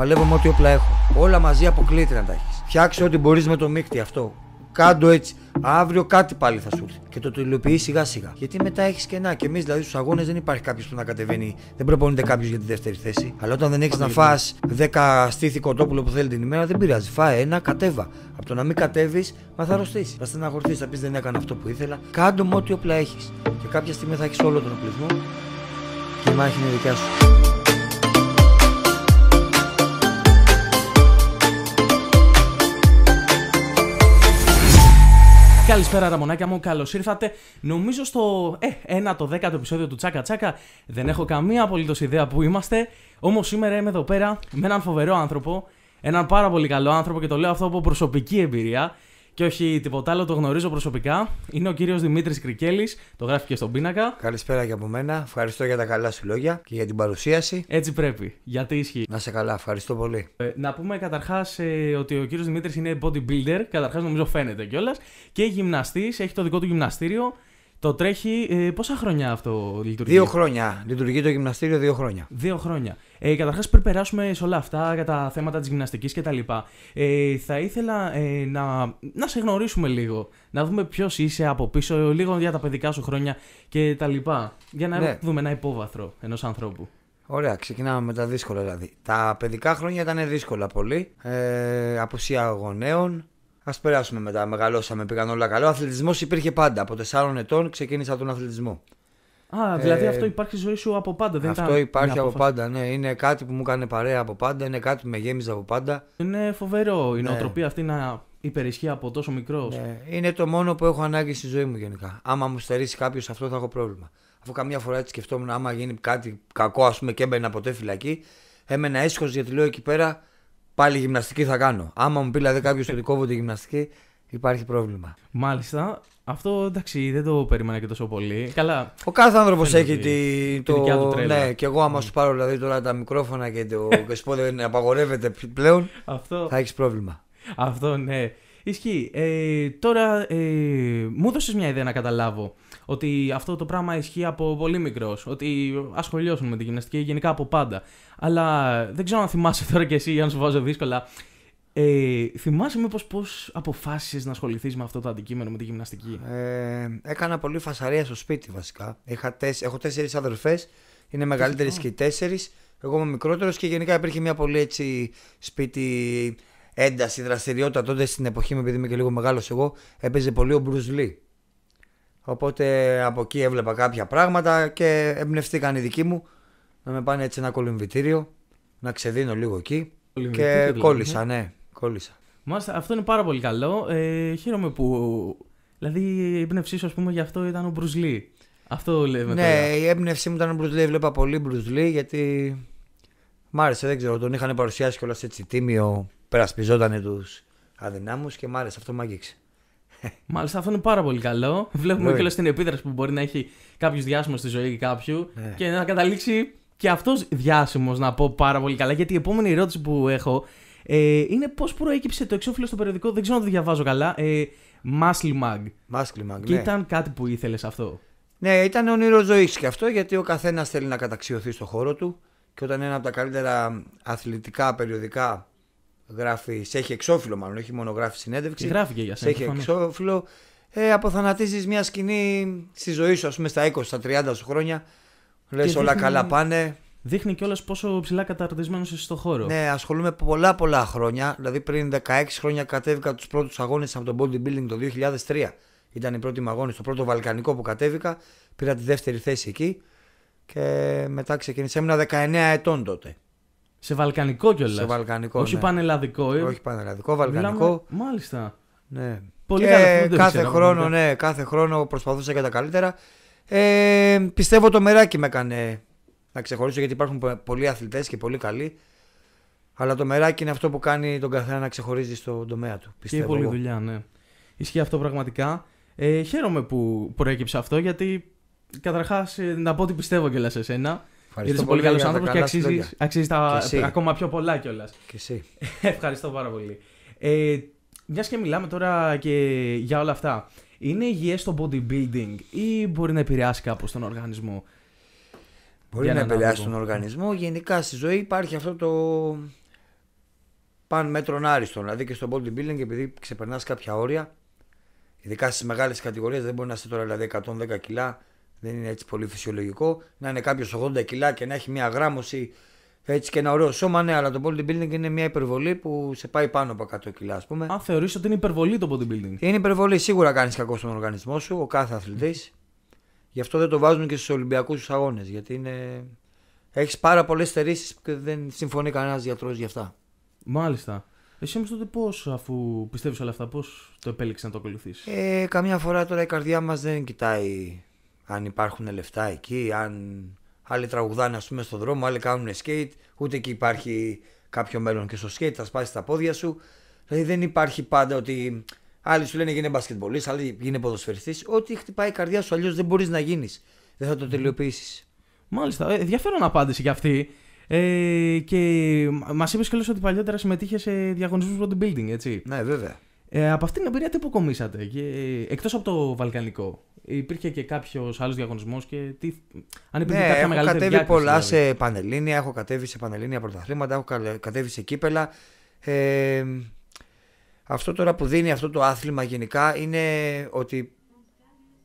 Παλεύω με ό,τι όπλα έχω. Όλα μαζί αποκλείεται να τα έχεις. Φτιάξε ό,τι μπορείς με το μίκτη αυτό. Κάντο έτσι. Αύριο κάτι πάλι θα σου έρθει. Και το τελειοποιείς σιγά σιγά. Γιατί μετά έχεις κενά. Και εμείς δηλαδή στους αγώνες δεν υπάρχει κάποιος που να κατεβαίνει. Δεν προπονείται κάποιος για τη δεύτερη θέση. Αλλά όταν δεν έχεις να φά 10 στήθη κοτόπουλο που θέλει την ημέρα, δεν πειράζει. Φά ένα, κατέβα. Από το να μην κατέβεις, μα θα αρρωστήσει. Θα στεναχωρθεί, θα πεις δεν έκανα αυτό που ήθελα. Κάντο με ό,τι όπλα έχεις. Και κάποια στιγμή θα έχεις όλο τον οπλισμό. Και η μάχη είναι δικιά σου. Καλησπέρα, Ραμονάκια μου. Καλώς ήρθατε. Νομίζω στο ε, ένα το δέκατο επεισόδιο του Τσάκα Τσάκα. Δεν έχω καμία απολύτως ιδέα που είμαστε. Όμως σήμερα είμαι εδώ πέρα με έναν φοβερό άνθρωπο. Έναν πάρα πολύ καλό άνθρωπο και το λέω αυτό από προσωπική εμπειρία και όχι τίποτα άλλο, το γνωρίζω προσωπικά. Είναι ο κύριος Δημήτρης Κρικέλη, το γράφει και στον πίνακα. Καλησπέρα και από μένα. Ευχαριστώ για τα καλά σου λόγια και για την παρουσίαση. Έτσι πρέπει. Γιατί ισχύει. Να σε καλά, ευχαριστώ πολύ. Ε, να πούμε καταρχάς ε, ότι ο κύριος Δημήτρης είναι bodybuilder, καταρχάς νομίζω φαίνεται κιόλας. Και γυμναστής, έχει το δικό του γυμναστήριο. Το τρέχει ε, πόσα χρόνια αυτό λειτουργεί. Δύο χρόνια. Λειτουργεί το γυμναστήριο δύο χρόνια. Δύο χρόνια. Ε, Καταρχάς, πριν περάσουμε σε όλα αυτά για τα θέματα της γυμναστικής κτλ., ε, θα ήθελα ε, να, να σε γνωρίσουμε λίγο. Να δούμε ποιος είσαι από πίσω, λίγο για τα παιδικά σου χρόνια κτλ. Για να ναι. δούμε ένα υπόβαθρο ενός ανθρώπου. Ωραία, ξεκινάμε με τα δύσκολα δηλαδή. Τα παιδικά χρόνια ήταν δύσκολα πολύ. Ε, απουσία γονέων, Ας περάσουμε μετά. Μεγαλώσαμε, πήγαν όλα καλά. Ο αθλητισμός υπήρχε πάντα. Από 4 ετών ξεκίνησα τον αθλητισμό. Α, δηλαδή ε, αυτό υπάρχει στη ζωή σου από πάντα, δεν Αυτό υπάρχει από πάντα, ναι. Είναι κάτι που μου κάνει παρέα από πάντα, είναι κάτι που με γέμιζε από πάντα. Είναι φοβερό η ναι. νοοτροπία αυτή να υπερισχύει από τόσο μικρός. Ναι. Είναι το μόνο που έχω ανάγκη στη ζωή μου γενικά. Άμα μου στερήσει κάποιος αυτό, θα έχω πρόβλημα. Αφού καμιά φορά έτσι σκεφτόμουν, άμα γίνει κάτι κακό, ας πούμε, και έμπαινα ποτέ φυλακή, έμενα έσχος γιατί λέω εκεί πέρα πάλι γυμναστική θα κάνω. Άμα μου πει δηλαδή κάποιος ότι κόβω τη γυμναστική, υπάρχει πρόβλημα. Μάλιστα. Αυτό εντάξει δεν το περίμενα και τόσο πολύ. Καλά. Ο κάθε άνθρωπος έχει τη, το... δικιά του τρέλα. Ναι, και εγώ άμα σου πάρω δηλαδή, τώρα τα μικρόφωνα και το δεν απαγορεύεται πλέον, Αυτό... θα έχεις πρόβλημα. Αυτό ναι. Ισχύει. Ε, τώρα ε, μου έδωσες μια ιδέα να καταλάβω. Ότι αυτό το πράγμα ισχύει από πολύ μικρός. Ότι ασχολιώσουν με τη γυμναστική γενικά από πάντα. Αλλά δεν ξέρω αν θυμάσαι τώρα κι εσύ, αν σου βάζω δύσκολα. Ε, θυμάσαι μήπως πώς αποφάσισες να ασχοληθείς με αυτό το αντικείμενο, με τη γυμναστική. Ε, έκανα πολύ φασαρία στο σπίτι βασικά. Είχα τεσ... Έχω τέσσερις αδερφές, είναι μεγαλύτερες και οι τέσσερις. Εγώ είμαι μικρότερος και γενικά υπήρχε μια πολύ έτσι σπίτι ένταση, δραστηριότητα τότε στην εποχή μου, επειδή είμαι και λίγο μεγάλος εγώ, έπαιζε πολύ ο Μπρουζλί. Οπότε από εκεί έβλεπα κάποια πράγματα και εμπνευστήκαν οι δικοί μου να με πάνε έτσι ένα κολυμβητήριο, να ξεδίνω λίγο εκεί. Και δηλαδή, κόλλησα, ναι. ναι, κόλλησα. Μάλιστα, αυτό είναι πάρα πολύ καλό. Ε, χαίρομαι που. Δηλαδή, η έμπνευσή σου, ας πούμε, γι' αυτό ήταν ο Μπρουζλί. Αυτό λέμε ναι, τώρα. Ναι, η έμπνευσή μου ήταν ο Μπρουζλί. Βλέπα πολύ Μπρουζλί γιατί. Μ' άρεσε, δεν ξέρω, τον είχαν παρουσιάσει κιόλας έτσι τίμιο. περασπιζόταν τους αδυνάμους και μ' άρεσε, αυτό μ' άγγιξε. Μάλιστα, αυτό είναι πάρα πολύ καλό. Βλέπουμε ναι. κιόλας την επίδραση που μπορεί να έχει κάποιος διάσημος στη ζωή κάποιου ναι. και να καταλήξει και αυτός διάσημος να πω πάρα πολύ καλά. Γιατί η επόμενη ερώτηση που έχω ε, είναι πώς προέκυψε το εξώφυλλο στο περιοδικό. Δεν ξέρω αν το διαβάζω καλά. Ε, Μαγ Μάσλι Μαγ, Και ναι. ήταν κάτι που ήθελες αυτό. Ναι, ήταν όνειρο ζωής και αυτό γιατί ο καθένας θέλει να καταξιωθεί στο χώρο του και όταν ένα από τα καλύτερα αθλητικά περιοδικά γράφει, σε έχει εξώφυλλο μάλλον, όχι μόνο γράφει συνέντευξη. Γράφει και για σένα. Σε έχει εξώφυλλο. Ε, αποθανατίζεις μια σκηνή στη ζωή σου, ας πούμε στα 20, στα 30 σου χρόνια. Λες όλα καλά πάνε. Δείχνει κιόλας πόσο ψηλά καταρτισμένος είσαι στον χώρο. Ναι, ασχολούμαι πολλά πολλά χρόνια. Δηλαδή πριν 16 χρόνια κατέβηκα τους πρώτους αγώνες από το bodybuilding το 2003. Ήταν η πρώτη μου αγώνη, το πρώτο βαλκανικό που κατέβηκα. Πήρα τη δεύτερη θέση εκεί. Και μετά ξεκίνησα. 19 ετών τότε. Σε βαλκανικό κιόλας. Σε βαλκανικό. Όχι ναι. πανελλαδικό. Ε. Όχι πανελλαδικό, βαλκανικό. Μάλιστα. Ναι. Πολύ ε, Κάθε χρόνο, ναι. κάθε χρόνο προσπαθούσα για τα καλύτερα. Ε, πιστεύω το μεράκι με έκανε να ξεχωρίσω γιατί υπάρχουν πολλοί αθλητές και πολύ καλοί. Αλλά το μεράκι είναι αυτό που κάνει τον καθένα να ξεχωρίζει στον τομέα του. Πιστεύω. Και πολλή δουλειά, ναι. Ισχύει αυτό πραγματικά. Ε, χαίρομαι που προέκυψε αυτό γιατί καταρχάς ε, να πω ότι πιστεύω κιόλας σε σένα. Είσαι πολύ καλό άνθρωπος και αξίζει, τα ακόμα πιο πολλά κιόλας. Και εσύ. Ευχαριστώ πάρα πολύ. Ε, μιας και μιλάμε τώρα και για όλα αυτά. Είναι υγιές το bodybuilding ή μπορεί να επηρεάσει κάπως τον οργανισμό. Μπορεί να, επηρεάσει τον οργανισμό. Γενικά στη ζωή υπάρχει αυτό το παν μέτρον άριστον. Δηλαδή και στο bodybuilding επειδή ξεπερνάς κάποια όρια, ειδικά στις μεγάλες κατηγορίες, δεν μπορεί να είσαι τώρα δηλαδή 110 κιλά δεν είναι έτσι πολύ φυσιολογικό. Να είναι κάποιος 80 κιλά και να έχει μια γράμμωση έτσι και ένα ωραίο σώμα, ναι, αλλά το bodybuilding είναι μια υπερβολή που σε πάει πάνω από 100 κιλά, ας πούμε. Αν θεωρείς ότι είναι υπερβολή το bodybuilding. Είναι υπερβολή, σίγουρα κάνεις κακό στον οργανισμό σου, ο κάθε αθλητής. Γι' αυτό δεν το βάζουν και στους Ολυμπιακούς αγώνες, γιατί είναι. Έχεις πάρα πολλές στερήσεις και δεν συμφωνεί κανένας γιατρός γι' αυτά. Μάλιστα. Εσύ όμως τότε πώς, αφού πιστεύεις όλα αυτά, πώς το επέλεξες να το ακολουθήσεις. Ε, καμιά φορά τώρα η καρδιά μας δεν κοιτάει αν υπάρχουν λεφτά εκεί, αν άλλοι τραγουδάνε ας πούμε στον δρόμο, άλλοι κάνουν skate, ούτε εκεί υπάρχει κάποιο μέλλον και στο σκέιτ θα σπάσει τα πόδια σου. Δηλαδή δεν υπάρχει πάντα ότι άλλοι σου λένε γίνε μπασκετμπολής, άλλοι γίνε ποδοσφαιριστής, ό,τι χτυπάει η καρδιά σου, αλλιώς δεν μπορείς να γίνεις, δεν θα το τελειοποιήσεις. Μάλιστα, ε, ενδιαφέρον απάντηση για αυτή. Ε, και μα είπες και ότι παλιότερα συμμετείχες σε διαγωνισμούς bodybuilding, έτσι. Ναι, βέβαια. Ε, από αυτήν την εμπειρία τι αποκομίσατε, και, εκτός από το Βαλκανικό. Υπήρχε και κάποιος άλλος διαγωνισμός και τι. Αν υπήρχε ναι, κάποια έχω κατέβει πολλά δηλαδή. σε πανελίνια, έχω κατέβει σε πανελίνια πρωταθλήματα, έχω κατέβει σε κύπελα. Ε, αυτό τώρα που δίνει αυτό το άθλημα γενικά είναι ότι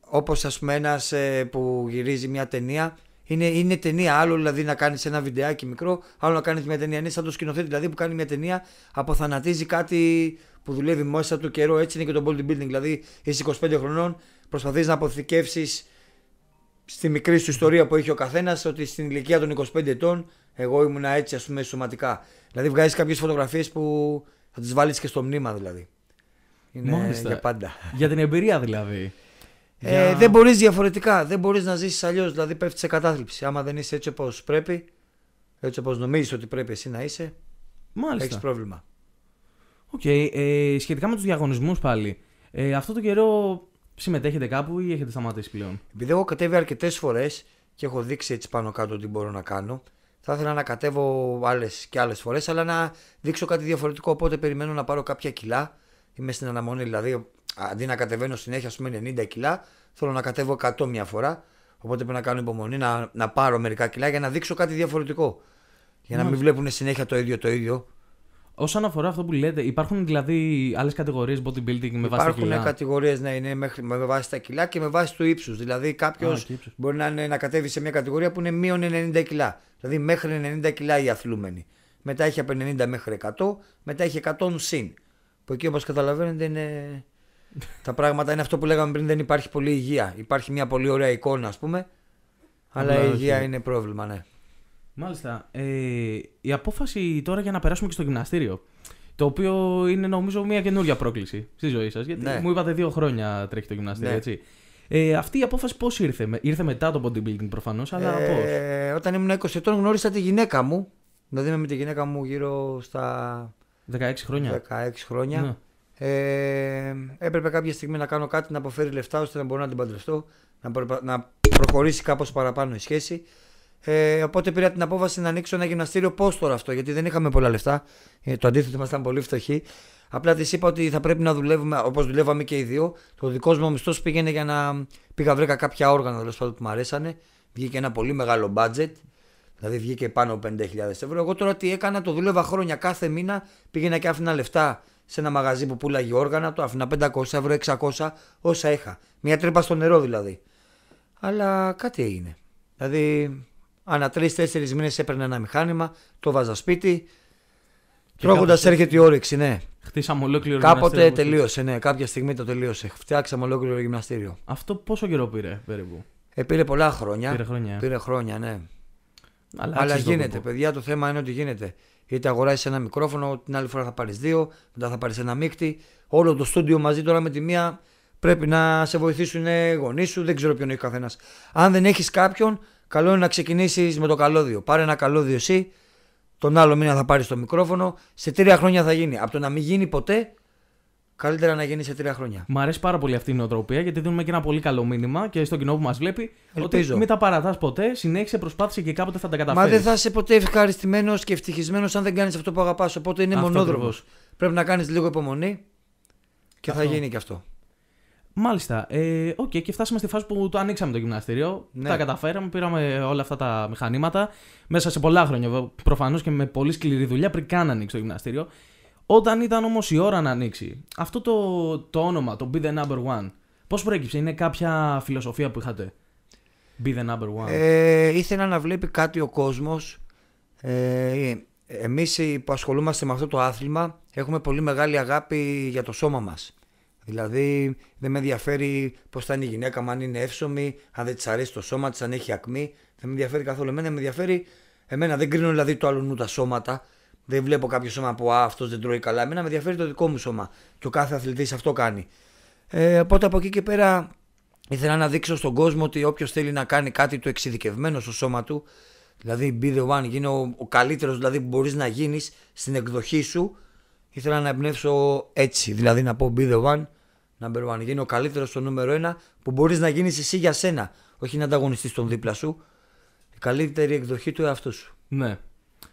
όπως ας πούμε ε, που γυρίζει μια ταινία είναι, είναι ταινία άλλο δηλαδή να κάνεις ένα βιντεάκι μικρό άλλο να κάνεις μια ταινία είναι σαν το σκηνοθέτη δηλαδή που κάνει μια ταινία αποθανατίζει κάτι που δουλεύει μέσα του καιρό. Έτσι είναι και το bodybuilding. Δηλαδή, είσαι 25 χρονών, προσπαθείς να αποθηκεύσεις στη μικρή σου ιστορία που έχει ο καθένας ότι στην ηλικία των 25 ετών εγώ ήμουνα έτσι, ας πούμε, σωματικά. Δηλαδή, βγάζεις κάποιες φωτογραφίες που θα τις βάλεις και στο μνήμα δηλαδή. Είναι για πάντα. Για την εμπειρία δηλαδή. Ε, Δεν μπορείς διαφορετικά. Δεν μπορείς να ζήσεις αλλιώς. Δηλαδή, πέφτεις σε κατάθλιψη. Άμα δεν είσαι έτσι όπως πρέπει, έτσι όπως νομίζεις ότι πρέπει εσύ να είσαι, έχεις πρόβλημα ε, σχετικά με τους διαγωνισμούς πάλι. Ε, αυτό το καιρό συμμετέχετε κάπου ή έχετε σταματήσει πλέον. Επειδή έχω κατέβει αρκετές φορές και έχω δείξει έτσι πάνω κάτω τι μπορώ να κάνω, θα ήθελα να κατέβω άλλες και άλλες φορές, αλλά να δείξω κάτι διαφορετικό. Οπότε περιμένω να πάρω κάποια κιλά. Είμαι στην αναμονή, δηλαδή αντί να κατεβαίνω συνέχεια, ας πούμε 90 κιλά, θέλω να κατέβω 100 μια φορά. Οπότε πρέπει να κάνω υπομονή να, να πάρω μερικά κιλά για να δείξω κάτι διαφορετικό. Για να μην βλέπουν συνέχεια το ίδιο το ίδιο. Όσον αφορά αυτό που λέτε, υπάρχουν δηλαδή άλλες κατηγορίες bodybuilding με βάση τα κιλά. Υπάρχουν κατηγορίε να είναι με βάση τα κιλά και με βάση το ύψου. Δηλαδή κάποιος μπορεί να, να κατέβει σε μια κατηγορία που είναι μείον 90 κιλά. Δηλαδή μέχρι 90 κιλά οι αθλούμενοι. Μετά έχει από 90 μέχρι 100, μετά έχει 100 συν. Που εκεί όπως καταλαβαίνετε είναι. τα πράγματα είναι αυτό που λέγαμε πριν, δεν υπάρχει πολύ υγεία. Υπάρχει μια πολύ ωραία εικόνα, ας πούμε. αλλά η ναι, υγεία είναι πρόβλημα, ναι. Μάλιστα. Ε, η απόφαση τώρα για να περάσουμε και στο γυμναστήριο. Το οποίο είναι νομίζω μια καινούργια πρόκληση στη ζωή σας. Γιατί ναι. μου είπατε δύο χρόνια τρέχει το γυμναστήριο, ναι. έτσι. Ε, αυτή η απόφαση πώς ήρθε, ήρθε μετά το bodybuilding προφανώς, αλλά ε, πώς. Όταν ήμουν 20 ετών γνώρισα τη γυναίκα μου. Δηλαδή με τη γυναίκα μου γύρω στα. 16 χρόνια. 16 χρόνια. Ναι. Ε, έπρεπε κάποια στιγμή να κάνω κάτι να αποφέρει λεφτά ώστε να μπορώ να την παντρευτώ, να, να προχωρήσει κάπως παραπάνω η σχέση. Ε, οπότε πήρα την απόφαση να ανοίξω ένα γυμναστήριο τώρα αυτό, γιατί δεν είχαμε πολλά λεφτά. Ε, το αντίθετο, ήμασταν πολύ φτωχοί. Απλά της είπα ότι θα πρέπει να δουλεύουμε όπως δουλεύαμε και οι δύο. Το δικό μου μισθός πήγαινε για να. Πήγα, βρήκα κάποια όργανα τέλος πάντων που μου αρέσανε. Βγήκε ένα πολύ μεγάλο budget. Δηλαδή βγήκε πάνω από 50.000 ευρώ. Εγώ τώρα τι έκανα, το δούλευα χρόνια κάθε μήνα. Πήγαινα και άφηνα λεφτά σε ένα μαγαζί που πουλάγει όργανα. Το άφηνα 500 ευρώ, 600, όσα είχα. Μια τρύπα στο νερό δηλαδή. Αλλά κάτι έγινε. Δηλαδή Ανά τρει-τέσσερι μήνες έπαιρνε ένα μηχάνημα, το βάζα σπίτι. Τρώγοντα έρχεται η όρεξη, ναι. Χτίσαμε ολόκληρο γυμναστήριο. Κάποτε τελείωσε, ναι. Κάποια στιγμή το τελείωσε. Φτιάξαμε ολόκληρο γυμναστήριο. Αυτό πόσο καιρό πήρε περίπου. Ε, πήρε πολλά χρόνια. Πήρε χρόνια. Πήρε χρόνια, ναι. Αλλά, Αλλά γίνεται, παιδιά, το θέμα είναι ότι γίνεται. Είτε αγοράζει ένα μικρόφωνο, την άλλη φορά θα πάρεις δύο, μετά θα πάρεις ένα μίκτη. Όλο το στούντιο μαζί τώρα με τη μία πρέπει να σε βοηθήσουν οι γονείς σου, δεν ξέρω ποιον έχει καθένας. Αν δεν έχεις κάποιον, Καλό είναι να ξεκινήσεις με το καλώδιο. Πάρε ένα καλώδιο εσύ, τον άλλο μήνα θα πάρεις το μικρόφωνο. Σε τρία χρόνια θα γίνει. Από το να μην γίνει ποτέ, καλύτερα να γίνει σε τρία χρόνια. Μ' αρέσει πάρα πολύ αυτή η νοοτροπία γιατί δίνουμε και ένα πολύ καλό μήνυμα και στον κοινό που μας βλέπει. Ελπίζω. Ότι μην τα παρατάς ποτέ, συνέχισε, προσπάθησε και κάποτε θα τα καταφέρει. Μα δεν θα είσαι ποτέ ευχαριστημένος και ευτυχισμένος αν δεν κάνεις αυτό που αγαπάς. Οπότε είναι μονόδρομο. Πρέπει να κάνεις λίγο υπομονή και θα γίνει και αυτό. Μάλιστα. Ε, okay, και φτάσαμε στη φάση που το ανοίξαμε το γυμναστήριο. Ναι. Τα καταφέραμε, πήραμε όλα αυτά τα μηχανήματα μέσα σε πολλά χρόνια. Προφανώς και με πολύ σκληρή δουλειά πριν καν ανοίξει το γυμναστήριο. Όταν ήταν όμως η ώρα να ανοίξει, αυτό το, το όνομα, το Be the Number One, πώς προέκυψε, είναι κάποια φιλοσοφία που είχατε. Be the number one. Ε, ήθελα να βλέπει κάτι ο κόσμος. Ε, Εμείς που ασχολούμαστε με αυτό το άθλημα έχουμε πολύ μεγάλη αγάπη για το σώμα μας Δηλαδή δεν με ενδιαφέρει πώς θα είναι η γυναίκα, αν είναι εύσωμη, αν δεν της αρέσει το σώμα της, αν έχει ακμή. Δεν με ενδιαφέρει καθόλου. Εμένα με ενδιαφέρει, εμένα δεν κρίνω δηλαδή το άλλο νου τα σώματα. Δεν βλέπω κάποιο σώμα που α, αυτός δεν τρώει καλά. Εμένα με ενδιαφέρει το δικό μου σώμα. Και ο κάθε αθλητής αυτό κάνει. Ε, οπότε από εκεί και πέρα ήθελα να δείξω στον κόσμο ότι όποιος θέλει να κάνει κάτι το εξειδικευμένο στο σώμα του, δηλαδή be the one, γίνω ο, ο καλύτερος δηλαδή που μπορείς να γίνεις στην εκδοχή σου. Ήθελα να εμπνεύσω έτσι, δηλαδή να πω be the one number one. γίνει ο καλύτερος στο νούμερο 1 που μπορείς να γίνεις εσύ για σένα. Όχι να ανταγωνιστείς τον δίπλα σου. Η καλύτερη εκδοχή του εαυτού σου. Ναι.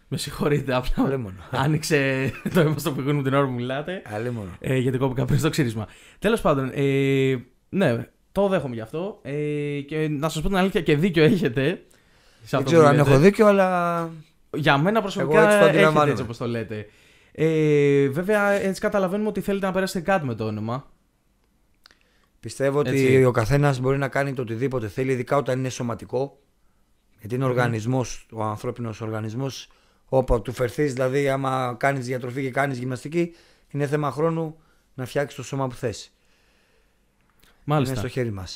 Με συγχωρείτε, απλά άνοιξε το αίμα στο πηγούνι μου την ώρα που μιλάτε. Ε, γιατί κόπηκα πριν στο ξύρισμα. Τέλος πάντων, ε, ναι, το δέχομαι γι' αυτό. Ε, και να σας πω την αλήθεια και δίκιο έχετε. Δεν ξέρω αν έχω δίκιο, αλλά. Για μένα προσωπικά το έχετε έτσι όπως το λέτε. Ε, βέβαια, έτσι καταλαβαίνουμε ότι θέλετε να περάσετε κάτι με το όνομα. Πιστεύω ότι ο καθένας μπορεί να κάνει το οτιδήποτε θέλει, ειδικά όταν είναι σωματικό. Γιατί είναι mm. οργανισμός, ο ανθρώπινος οργανισμός. Όπου του φερθείς, δηλαδή, άμα κάνεις διατροφή και κάνεις γυμναστική, είναι θέμα χρόνου να φτιάξεις το σώμα που θες. Μάλιστα. Είναι στο χέρι μα.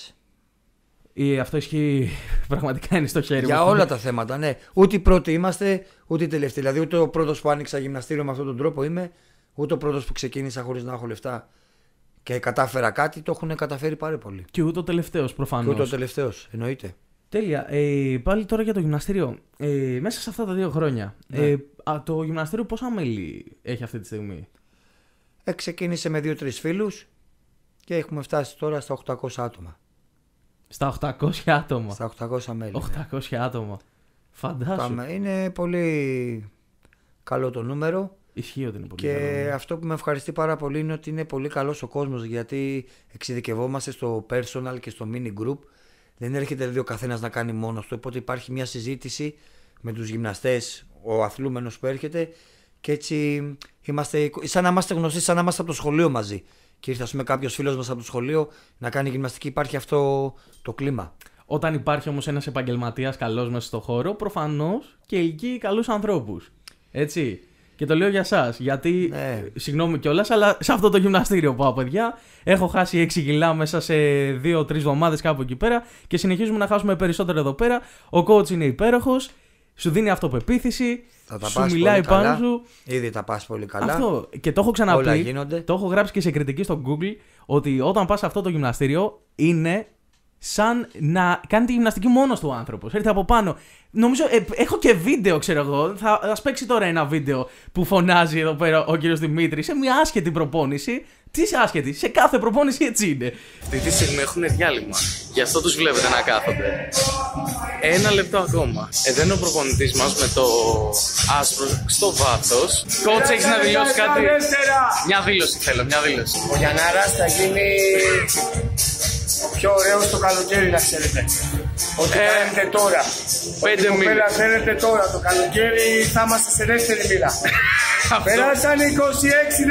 Αυτό ισχύει πραγματικά είναι στο χέρι Για όλα τα θέματα, ναι. Ούτε πρώτοι είμαστε, ούτε τελευταίοι. Δηλαδή, ούτε ο πρώτος που άνοιξα γυμναστήριο με αυτόν τον τρόπο είμαι, ούτε ο πρώτος που ξεκίνησα χωρίς να έχω λεφτά και κατάφερα κάτι, το έχουν καταφέρει πάρα πολύ. Και ούτε ο τελευταίος προφανώς. ούτε ο τελευταίος, εννοείται. Τέλεια. Ε, πάλι τώρα για το γυμναστήριο. Ε, μέσα σε αυτά τα δύο χρόνια, ναι. ε, το γυμναστήριο πόσα μέλη έχει αυτή τη στιγμή. Ε, ξεκίνησε με δύο-τρει φίλους και έχουμε φτάσει τώρα στα 800 άτομα. Στα 800 άτομα. Στα 800 μέλη. 800 ναι. άτομα. Φαντάζομαι. Είναι πολύ καλό το νούμερο. Ισχύει ότι είναι πολύ Και ναι. αυτό που με ευχαριστεί πάρα πολύ είναι ότι είναι πολύ καλός ο κόσμος γιατί εξειδικευόμαστε στο personal και στο mini group. Δεν έρχεται δηλαδή ο καθένας να κάνει μόνος του. Οπότε υπάρχει μια συζήτηση με τους γυμναστές, ο αθλούμενος που έρχεται και έτσι είμαστε σαν να είμαστε γνωστοί, σαν να είμαστε από το σχολείο μαζί. Και ήρθε, ας κάποιος φίλος μας από το σχολείο να κάνει γυμναστική. Υπάρχει αυτό το κλίμα. Όταν υπάρχει όμως ένας επαγγελματίας καλός μέσα στο χώρο, προφανώς και ελκύει καλούς ανθρώπους. Έτσι. Και το λέω για εσά. Γιατί. Ναι. Συγγνώμη κιόλας, αλλά σε αυτό το γυμναστήριο πάω, παιδιά. Έχω χάσει 6 κιλά μέσα σε 2-3 εβδομάδε κάπου εκεί πέρα και συνεχίζουμε να χάσουμε περισσότερο εδώ πέρα. Ο coach είναι υπέροχος. Σου δίνει αυτοπεποίθηση. Θα τα σου μιλάει πάνω σου. Ήδη τα πας πολύ καλά. Αυτό. Και το έχω ξαναπεί. Το έχω γράψει και σε κριτική στο Google ότι όταν πας σε αυτό το γυμναστήριο είναι σαν να κάνει τη γυμναστική μόνος του άνθρωπος. Έρχεται από πάνω. Νομίζω, ε, έχω και βίντεο, ξέρω εγώ. Θα ας παίξει τώρα ένα βίντεο που φωνάζει εδώ πέρα ο κύριος Δημήτρης σε μια άσχετη προπόνηση. Τι σε άσχετη, σε κάθε προπόνηση έτσι είναι. Αυτή τη στιγμή έχουν διάλειμμα. Γι' αυτό τους βλέπετε να κάθονται. Ένα λεπτό ακόμα. Εδώ είναι ο προπονητής μας με το άσπρο στο βάθος. Κότσε, έχεις να δηλώσει κάτι. Μια δήλωση θέλω, μια δήλωση. Ο Γιαννάρας θα γίνει πιο ωραίο στο καλοκαίρι να ξέρετε. Ό,τι ε, κάνετε τώρα. Πέντε μήνε. φαίνεται τώρα το καλοκαίρι θα είμαστε σε δεύτερη μοίρα. Περάσαν 26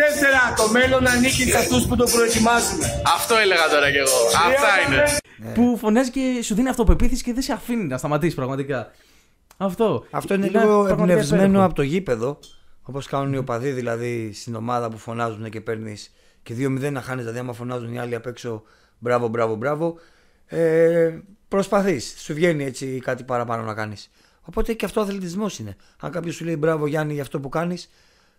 δεύτερα. Το μέλλον ανήκει σε αυτούς που το προετοιμάζουμε Αυτό έλεγα τώρα κι εγώ. Αυτά είναι. Που φωνάζει και σου δίνει αυτοπεποίθηση και δεν σε αφήνει να σταματήσει πραγματικά. Αυτό. Αυτό είναι, είναι λίγο εμπνευσμένο από το γήπεδο. Όπως κάνουν οι οπαδοί δηλαδή στην ομάδα που φωνάζουν και παίρνεις και 2-0 να χάνεις. Δηλαδή, άμα φωνάζουν οι άλλοι απ' έξω, Μπράβο, μπράβο, μπράβο. Ε, Προσπαθείς, σου βγαίνει έτσι κάτι παραπάνω να κάνεις. Οπότε και αυτό αθλητισμός είναι. Αν κάποιος σου λέει μπράβο Γιάννη για αυτό που κάνεις,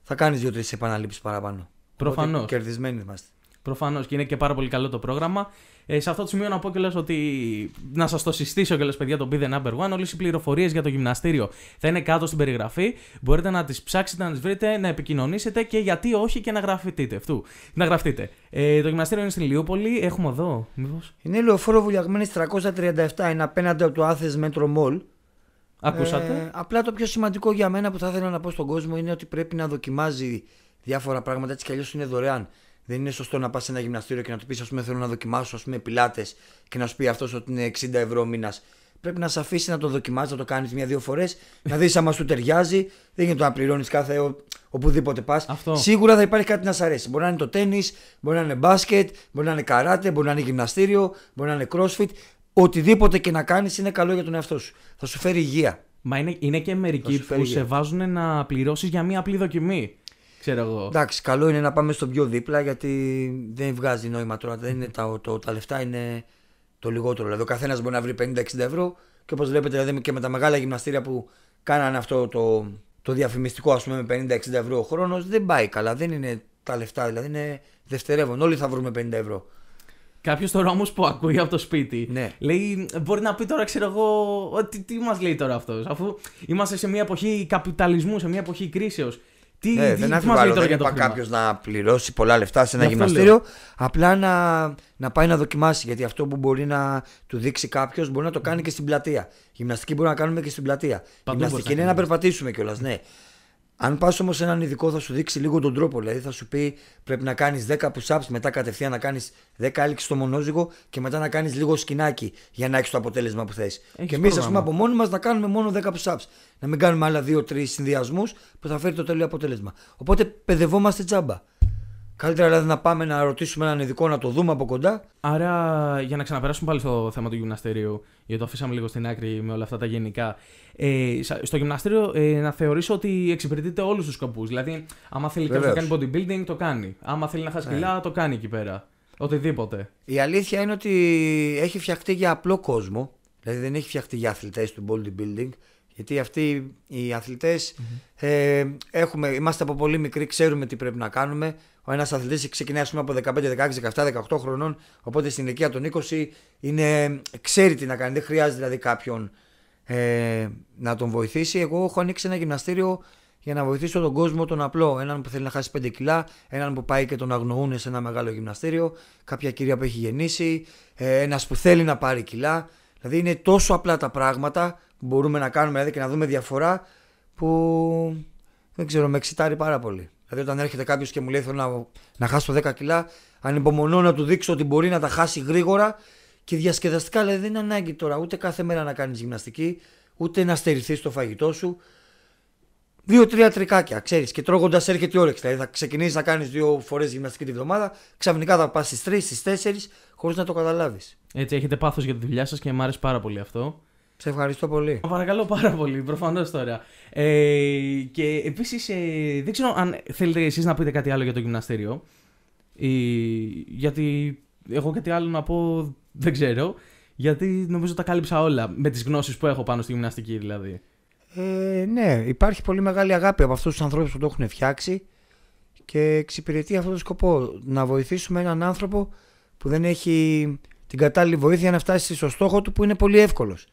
θα κάνεις δύο-τρει επαναλήψεις παραπάνω. Προφανώς. Κερδισμένοι είμαστε. Προφανώς και είναι και πάρα πολύ καλό το πρόγραμμα. Ε, σε αυτό το σημείο να πω κιόλας ότι. Να σας το συστήσω κιόλας, παιδιά, το Be the Number One. Όλες οι πληροφορίες για το γυμναστήριο θα είναι κάτω στην περιγραφή. Μπορείτε να τις ψάξετε, να τις βρείτε, να επικοινωνήσετε και γιατί όχι και να γραφτείτε. Αυτού. Να γραφτείτε. Ε, το γυμναστήριο είναι στην Λιούπολη. Έχουμε εδώ, μήπως. Είναι λεωφόρο βουλιαγμένη 337. Είναι απέναντι από το Άθες Metro Mall. Ακούσατε. Ε, απλά το πιο σημαντικό για μένα που θα ήθελα να πω στον κόσμο είναι ότι πρέπει να δοκιμάζει διάφορα πράγματα έτσι κι αλλιώς είναι δωρεάν. Δεν είναι σωστό να πας σε ένα γυμναστήριο και να του πεις: Ας πούμε, θέλω να δοκιμάσω ας πούμε, πιλάτες και να σου πει αυτός ότι είναι 60 ευρώ μήνας. Πρέπει να σε αφήσει να το δοκιμάζεις, να το κάνεις μια-δύο φορές, να δεις μα του ταιριάζει. Δεν γίνεται να πληρώνεις κάθε ο, οπουδήποτε πας. Σίγουρα θα υπάρχει κάτι να σε αρέσει. Μπορεί να είναι το τέννη, μπορεί να είναι μπάσκετ, μπορεί να είναι καράτε, μπορεί να είναι γυμναστήριο, μπορεί να είναι crossfit. Οτιδήποτε και να κάνεις είναι καλό για τον εαυτό σου. Θα σου φέρει υγεία. Μα είναι, είναι και μερικοί που σε βάζουν να πληρώσεις για μία απλή δοκιμή. Ξέρω εγώ. Εντάξει, καλό είναι να πάμε στο πιο δίπλα γιατί δεν βγάζει νόημα τώρα. Δεν είναι τα, το, τα λεφτά είναι το λιγότερο. Δηλαδή, ο καθένας μπορεί να βρει 50-60 ευρώ και όπως βλέπετε δηλαδή, και με τα μεγάλα γυμναστήρια που κάνανε αυτό το, το διαφημιστικό, πούμε, με 50-60 ευρώ ο χρόνος, δεν πάει καλά. Δεν είναι τα λεφτά, δηλαδή είναι δευτερεύον. Όλοι θα βρούμε 50 ευρώ. Κάποιος τώρα όμως που ακούει από το σπίτι ναι. λέει, μπορεί να πει τώρα, ξέρω εγώ, ότι τι μας λέει τώρα αυτός. Αφού είμαστε σε μια εποχή καπιταλισμού, σε μια εποχή κρίσεως. Τι, ναι, τι, δεν αφιβάλλω, δεν κάποιος να πληρώσει πολλά λεφτά σε ένα γυμναστήριο. Απλά να, να πάει να δοκιμάσει. Γιατί αυτό που μπορεί να του δείξει κάποιος μπορεί να το κάνει και στην πλατεία. Γυμναστική μπορούμε να κάνουμε και στην πλατεία. Παντού Γυμναστική είναι να περπατήσουμε κιόλας, ναι. Αν πας όμως σε έναν ειδικό, θα σου δείξει λίγο τον τρόπο. Δηλαδή, θα σου πει πρέπει να κάνεις 10 push-ups, μετά κατευθείαν να κάνεις 10 έλξη στο μονόζυγο και μετά να κάνεις λίγο σκινάκι για να έχεις το αποτέλεσμα που θες. Και εμείς, ας πούμε, από μόνοι μας να κάνουμε μόνο 10 push-ups. Να μην κάνουμε άλλα 2-3 συνδυασμούς που θα φέρει το τέλειο αποτέλεσμα. Οπότε παιδευόμαστε τζάμπα. Καλύτερα δηλαδή να πάμε να ρωτήσουμε έναν ειδικό να το δούμε από κοντά. Άρα, για να ξαναπεράσουμε πάλι στο θέμα του γυμναστηρίου, γιατί το αφήσαμε λίγο στην άκρη με όλα αυτά τα γενικά. Ε, στο γυμναστήριο ε, να θεωρήσω ότι εξυπηρετείται όλους τους σκοπούς. Δηλαδή, άμα θέλει κάποιος να κάνει bodybuilding, το κάνει. Άμα θέλει να χάσει ναι. κιλά, το κάνει εκεί πέρα. Οτιδήποτε. Η αλήθεια είναι ότι έχει φτιαχτεί για απλό κόσμο. Δηλαδή, δεν έχει φτιαχτεί για αθλητές του bodybuilding. Γιατί αυτοί οι αθλητε ε, είμαστε από πολύ μικροί, ξέρουμε τι πρέπει να κάνουμε. Ο ένας αθλητής ξεκινάει ας πούμε, από 15, 16, 17, 18 χρονών. Οπότε στην ηλικία των 20 είναι, ξέρει τι να κάνει. Δεν χρειάζεται δηλαδή κάποιον ε, να τον βοηθήσει. Εγώ έχω ανοίξει ένα γυμναστήριο για να βοηθήσω τον κόσμο τον απλό. Έναν που θέλει να χάσει 5 κιλά, έναν που πάει και τον αγνοούν σε ένα μεγάλο γυμναστήριο, κάποια κυρία που έχει γεννήσει, ε, ένας που θέλει να πάρει κιλά. Δηλαδή είναι τόσο απλά τα πράγματα που μπορούμε να κάνουμε δηλαδή, και να δούμε διαφορά που δεν ξέρω, με εξητάρει πάρα πολύ. Δηλαδή, όταν έρχεται κάποιος και μου λέει: Θέλω να, να χάσω 10 κιλά, ανυπομονώ να του δείξω ότι μπορεί να τα χάσει γρήγορα και διασκεδαστικά. Δηλαδή, δεν είναι ανάγκη τώρα ούτε κάθε μέρα να κάνεις γυμναστική, ούτε να στερηθείς το φαγητό σου. Δύο-τρία τρικάκια, ξέρεις. Και τρώγοντας έρχεται η όρεξη. Δηλαδή, θα ξεκινήσεις να κάνεις δύο φορές γυμναστική τη βδομάδα, ξαφνικά θα πας στις τρεις, στις τέσσερις, χωρίς να το καταλάβεις. Έτσι, έχετε πάθος για τη δουλειά σας και μου άρεσε πάρα πολύ αυτό. Σε ευχαριστώ πολύ. Παρακαλώ πάρα πολύ, προφανώς τώρα. Ε, και επίσης, ε, δεν ξέρω αν θέλετε εσείς να πείτε κάτι άλλο για το γυμναστήριο. γιατί εγώ κάτι άλλο να πω δεν ξέρω. Γιατί νομίζω τα κάλυψα όλα με τις γνώσεις που έχω πάνω στη γυμναστική, δηλαδή. Ε, ναι, υπάρχει πολύ μεγάλη αγάπη από αυτούς τους ανθρώπους που το έχουν φτιάξει και εξυπηρετεί αυτόν τον σκοπό. Να βοηθήσουμε έναν άνθρωπο που δεν έχει την κατάλληλη βοήθεια να φτάσει στο στόχο του που είναι πολύ εύκολος.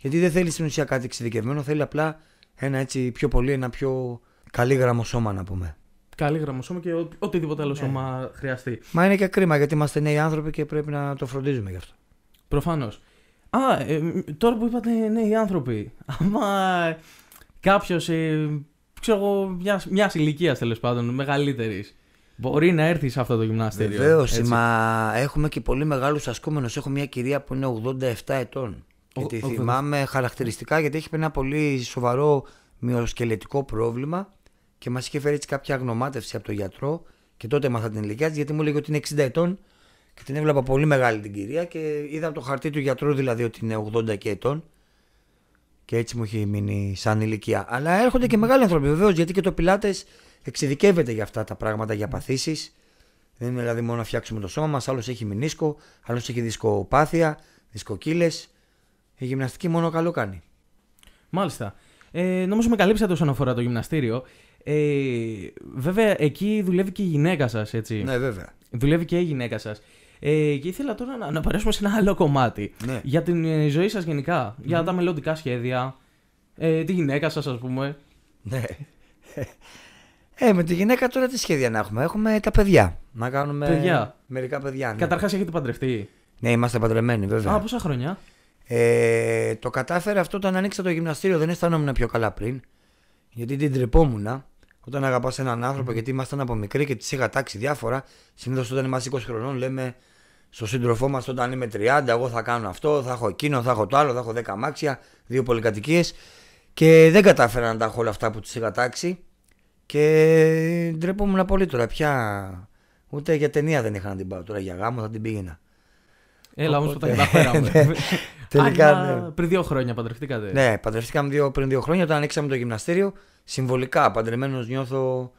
Γιατί δεν θέλει στην ουσία κάτι εξειδικευμένο, θέλει απλά ένα έτσι πιο πολύ, ένα πιο καλή γραμμοσώμα να πούμε. Καλή γραμμοσώμα και οτιδήποτε άλλο ναι. σώμα χρειαστεί. Μα είναι και κρίμα γιατί είμαστε νέοι άνθρωποι και πρέπει να το φροντίζουμε γι' αυτό. Προφανώς. Α, ε, τώρα που είπατε νέοι άνθρωποι, άμα κάποιος, ε, ξέρω εγώ, μιας ηλικίας τέλος πάντων, μεγαλύτερης, Μπορεί να έρθει σε αυτό το γυμναστήριο. Βεβαίως, μα έχουμε και πολύ μεγάλους ασκούμενους. Έχω μια κυρία που είναι 87 ετών. Γιατί θυμάμαι χαρακτηριστικά γιατί έχει ένα πολύ σοβαρό μυοσκελετικό πρόβλημα και μας είχε φέρει κάποια αγνομάτευση από τον γιατρό. Και τότε έμαθα την ηλικία της γιατί μου έλεγε ότι είναι 60 ετών και την έβλεπα πολύ μεγάλη την κυρία και είδα από το χαρτί του γιατρού δηλαδή ότι είναι 80 και ετών. Και έτσι μου έχει μείνει σαν ηλικία. Αλλά έρχονται και μεγάλοι άνθρωποι βεβαίως γιατί και το πιλάτες εξειδικεύεται για αυτά τα πράγματα, για παθήσεις. Δεν είναι δηλαδή μόνο να φτιάξουμε το σώμα μας. Άλλος έχει μηνίσκο, άλλος έχει δισκοπάθεια, δισκοκύλες. Η γυμναστική μόνο καλό κάνει. Μάλιστα. Ε, νομίζω με καλύψατε όσον αφορά το γυμναστήριο. Ε, βέβαια, εκεί δουλεύει και η γυναίκα σας, έτσι. Ναι, βέβαια. Δουλεύει και η γυναίκα σας. Ε, και ήθελα τώρα να, να περάσουμε σε ένα άλλο κομμάτι. Ναι. Για την ε, ζωή σας γενικα Για τα μελλοντικά σχέδια. Ε, τη γυναίκα σας, ας πούμε. Ναι. Ε, με τη γυναίκα τώρα τι σχέδια να έχουμε. Έχουμε τα παιδιά. Να κάνουμε. Παιδιά. Μερικά παιδιά. Ναι. Καταρχάς, έχετε παντρευτεί. Ναι, είμαστε παντρεμένοι, βέβαια. Α, πόσα χρόνια. Ε, το κατάφερα αυτό όταν ανοίξα το γυμναστήριο. Δεν αισθανόμουν πιο καλά πριν. Γιατί την τρεπόμουν. Όταν αγαπάς έναν άνθρωπο, γιατί ήμασταν από μικρή και τη είχα τάξει διάφορα. Συνήθως όταν είμαστε 20 χρονών, λέμε στον σύντροφό μας, όταν είμαι 30, εγώ θα κάνω αυτό, θα έχω εκείνο, θα έχω το άλλο, θα έχω 10 αμάξια, δύο πολυκατοικίες. Και δεν κατάφερα να τα έχω όλα αυτά που τη είχα τάξει. Και ντρεπόμουν πολύ τώρα πια. Ούτε για ταινία δεν είχα να την πάω. Τώρα για γάμο θα την πήγαινα. Έλα όμως που τα καταφέραμε. Ναι, τελικά. Ναι. Πριν δύο χρόνια παντρευτήκατε. Ναι, παντρευτήκαμε πριν δύο χρόνια όταν ανοίξαμε το γυμναστήριο. Συμβολικά παντρεμένος νιώθω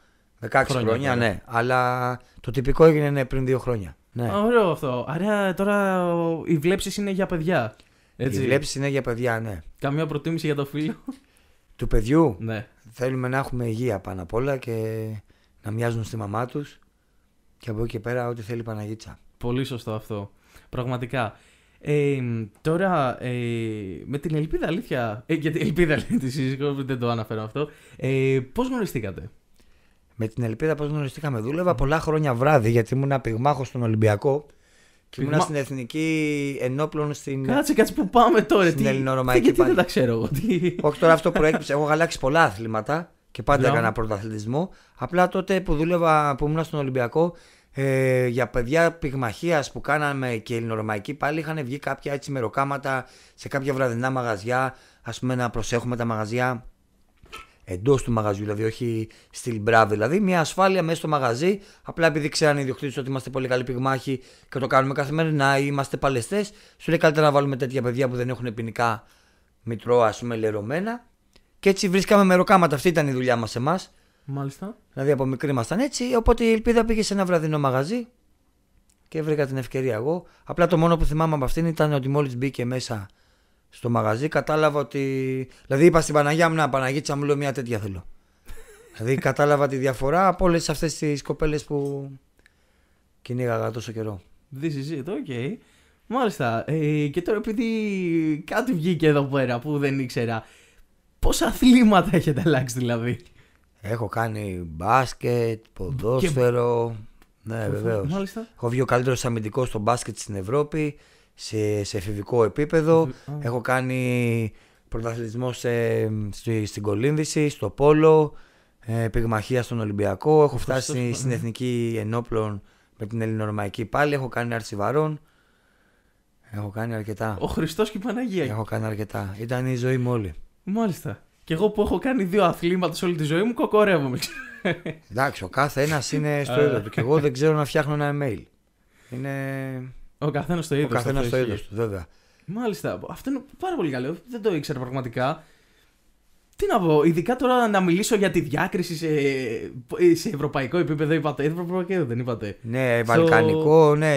16 χρόνια, χρόνια ναι. Αλλά το τυπικό έγινε ναι, πριν δύο χρόνια. Ναι. Ωραίο αυτό. Άρα τώρα οι βλέψεις είναι για παιδιά. Έτσι. Οι βλέψεις είναι για παιδιά, ναι. Καμία προτίμηση για το φίλο. Του παιδιού. Ναι. Θέλουμε να έχουμε υγεία πάνω απ' όλα και να μοιάζουν στη μαμά τους. Και από εκεί και πέρα, ό,τι θέλει η Παναγίτσα. Πολύ σωστό αυτό. Πραγματικά. Ε, τώρα, ε, με την ελπίδα αλήθεια. Ε, γιατί ελπίδα αλήθεια τη σύζυγο, δεν το αναφέρω αυτό. Ε, Πώς γνωριστήκατε, Με την ελπίδα, πώς γνωριστήκαμε. Δούλευα πολλά χρόνια βράδυ γιατί ήμουν πυγμάχος στον Ολυμπιακό. Και ήμουν στην εθνική ενόπλων στην. Κάτσε, κάτσε που πάμε τώρα. Στην τι... ελληνορωμαϊκή. Γιατί δεν τα ξέρω εγώ. Όχι τώρα αυτό προέκυψε. Έχω γαλάξει πολλά αθλήματα και πάντα έκανα πρωταθλητισμό. Απλά τότε που δούλευα, που ήμουν στον Ολυμπιακό, ε, για παιδιά πυγμαχίας που κάναμε και Ελληνορωμαϊκοί πάλι είχαν βγει κάποια έτσι μεροκάματα σε κάποια βραδινά μαγαζιά. Ας πούμε να προσέχουμε τα μαγαζιά εντός του μαγαζιού, δηλαδή όχι στην Λιμπράβη. Δηλαδή μια ασφάλεια μέσα στο μαγαζί, απλά επειδή ξέρανε οι ιδιοκτήτες ότι είμαστε πολύ καλοί πυγμάχοι και το κάνουμε καθημερινά ή είμαστε παλαιστές, σου λέει καλύτερα να βάλουμε τέτοια παιδιά που δεν έχουν ποινικά μητρώα, ας πούμε, λερωμένα. Και έτσι βρίσκαμε μεροκάματα. Αυτή ήταν η δουλειά μας εμάς. Μάλιστα. Δηλαδή από μικρή ήμασταν έτσι. Οπότε η ελπίδα πήγε σε ένα βραδινό μαγαζί και βρήκα την ευκαιρία εγώ. Απλά το μόνο που θυμάμαι από αυτήν ήταν ότι μόλις μπήκε μέσα στο μαγαζί κατάλαβα ότι. Δηλαδή είπα στην Παναγία μου να Παναγίτσα μου λέω μια τέτοια θέλω. δηλαδή κατάλαβα τη διαφορά από όλες αυτές τις κοπέλες που κυνήγαγα τόσο καιρό. This is it, okay. Μάλιστα. Ε, και τώρα επειδή κάτι βγήκε εδώ πέρα που δεν ήξερα, πόσα αθλήματα έχετε αλλάξει δηλαδή. Έχω κάνει μπάσκετ, ποδόσφαιρο. Και... Ναι, βεβαίω. Έχω βγει ο καλύτερος αμυντικός στο μπάσκετ στην Ευρώπη σε, σε εφηβικό Έχω κάνει πρωταθλητισμό στη, στην κολύμβηση, στο πόλο, ε, πυγμαχία στον Ολυμπιακό. Έχω φτάσει στην Εθνική Ενόπλων με την Ελληνορωμαϊκή πάλι. Έχω κάνει αρσιβαρών. Έχω κάνει αρκετά. Ο Χριστός και η Παναγία. Έχω κάνει αρκετά. Ήταν η ζωή μου όλη. Μάλιστα. Και εγώ που έχω κάνει δύο αθλήματα σε όλη τη ζωή μου, κοκορεύομαι. Εντάξει, ο κάθε ένας είναι στο ε. είδος του. Και εγώ δεν ξέρω να φτιάχνω ένα email. Είναι. Ο καθένας στο είδος του. Ο καθένας στο είδο του, βέβαια. Μάλιστα. Αυτό είναι πάρα πολύ καλό. Δεν το ήξερα πραγματικά. Τι να πω, ειδικά τώρα να μιλήσω για τη διάκριση σε, σε ευρωπαϊκό επίπεδο, είπατε. Ευρωπαϊκό δεν είπατε. Ναι, βαλκανικό, ναι.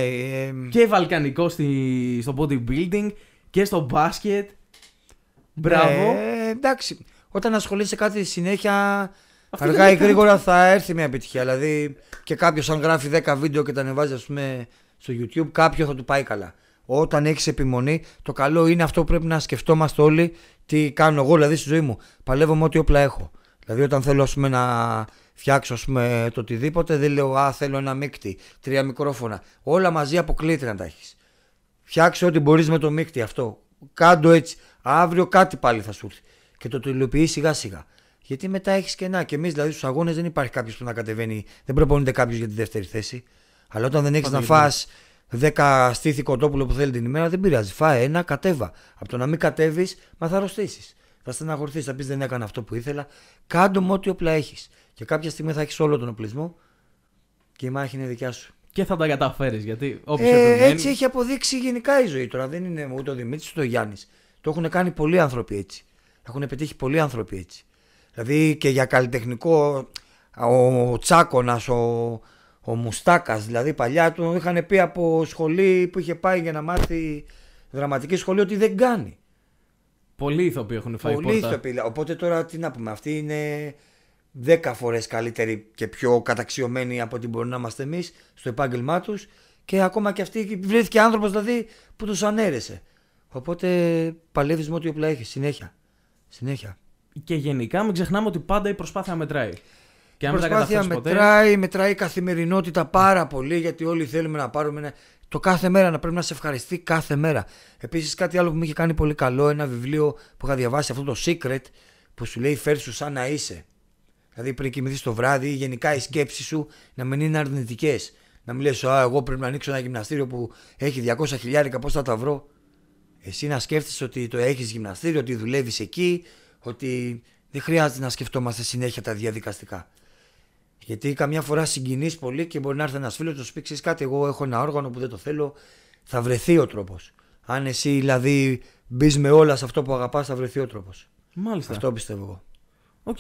Και βαλκανικό στη, στο bodybuilding και στο μπάσκετ. Μπράβο. Ναι, εντάξει όταν ασχολείσαι κάτι συνέχεια. Αυτή αργά ή γρήγορα θα έρθει μια επιτυχία. Δηλαδή και κάποιος, αν γράφει 10 βίντεο και τα ανεβάζει, ας πούμε, στο YouTube, κάποιο θα του πάει καλά. Όταν έχεις επιμονή, το καλό είναι αυτό που πρέπει να σκεφτόμαστε όλοι. Τι κάνω εγώ, δηλαδή στη ζωή μου. Παλεύω με ό,τι όπλα έχω. Δηλαδή, όταν θέλω ας πούμε, να φτιάξω ας πούμε, το οτιδήποτε, δεν λέω Α, θέλω ένα μίκτη, τρία μικρόφωνα. Όλα μαζί αποκλείεται να τα έχεις. Φτιάξε ό,τι μπορείς με το μίκτη αυτό. Κάντο έτσι. Αύριο κάτι πάλι θα σου έρθει και το, τελειοποιεί σιγά σιγά. Γιατί μετά έχεις κενά. Και εμείς δηλαδή στους αγώνες δεν υπάρχει κάποιος που να κατεβαίνει. Δεν προπονείται κάποιος για τη δεύτερη θέση. Αλλά όταν δεν έχεις να φά 10 στήθη κοτόπουλο που θέλει την ημέρα, δεν πειράζει. Φά ένα, κατέβα. Από το να μην κατέβεις, μα θα αρρωστήσεις. Θα στεναχωρηθείς, θα πεις δεν έκανα αυτό που ήθελα. Κάντο με ό,τι όπλα έχεις. Και κάποια στιγμή θα έχεις όλο τον οπλισμό και η μάχη είναι δικιά σου. Και θα τα καταφέρεις, γιατί όποιος ε, επιμένει... Έτσι έχει αποδείξει γενικά η ζωή τώρα. Δεν είναι ούτε ο Δημήτρης ούτε ο Γιάννης. Το έχουν κάνει πολλοί άνθρωποι έτσι. Έχουν πετύχει πολλοί άνθρωποι έτσι. Δηλαδή και για καλλιτεχνικό, ο Τσάκονα, ο, ο Μουστάκας, δηλαδή παλιά του είχαν πει από σχολή που είχε πάει για να μάθει δραματική σχολή ότι δεν κάνει. Πολλοί ηθοποιοί έχουν φάει Πολλοί Οπότε τώρα τι να πούμε, αυτοί είναι δέκα φορές καλύτεροι και πιο καταξιωμένοι από ό,τι μπορεί να είμαστε εμείς στο επάγγελμά τους. Και ακόμα και αυτοί βρέθηκε άνθρωπος δηλαδή που τους ανέρεσε. Οπότε παλεύεις με ό,τι όπλα έχεις συνέχεια. Συνέχεια. Και γενικά μην ξεχνάμε ότι πάντα η προσπάθεια μετράει. Και αν η προσπάθεια μετράει, ποτέ... μετράει η καθημερινότητα πάρα πολύ γιατί όλοι θέλουμε να πάρουμε ένα... το κάθε μέρα, να πρέπει να σε ευχαριστεί κάθε μέρα. Επίσης, κάτι άλλο που μου είχε κάνει πολύ καλό, ένα βιβλίο που είχα διαβάσει, αυτό το Secret, που σου λέει φέρ σου σαν να είσαι. Δηλαδή πριν κοιμηθείς το βράδυ, γενικά οι σκέψη σου να μην είναι αρνητικές. Να μην λες, Α, εγώ πρέπει να ανοίξω ένα γυμναστήριο που έχει 200 χιλιάρικα, πώς θα τα βρω. Εσύ να σκέφτεσαι ότι το έχεις γυμναστήριο, ότι δουλεύεις εκεί, ότι δεν χρειάζεται να σκεφτόμαστε συνέχεια τα διαδικαστικά. Γιατί καμιά φορά συγκινείς πολύ και μπορεί να έρθει ένας φίλος να σου πει: κάτι, εγώ έχω ένα όργανο που δεν το θέλω. Θα βρεθεί ο τρόπος. Αν εσύ δηλαδή μπεις με όλα σε αυτό που αγαπάς, θα βρεθεί ο τρόπος. Μάλιστα. Αυτό πιστεύω εγώ. Οκ.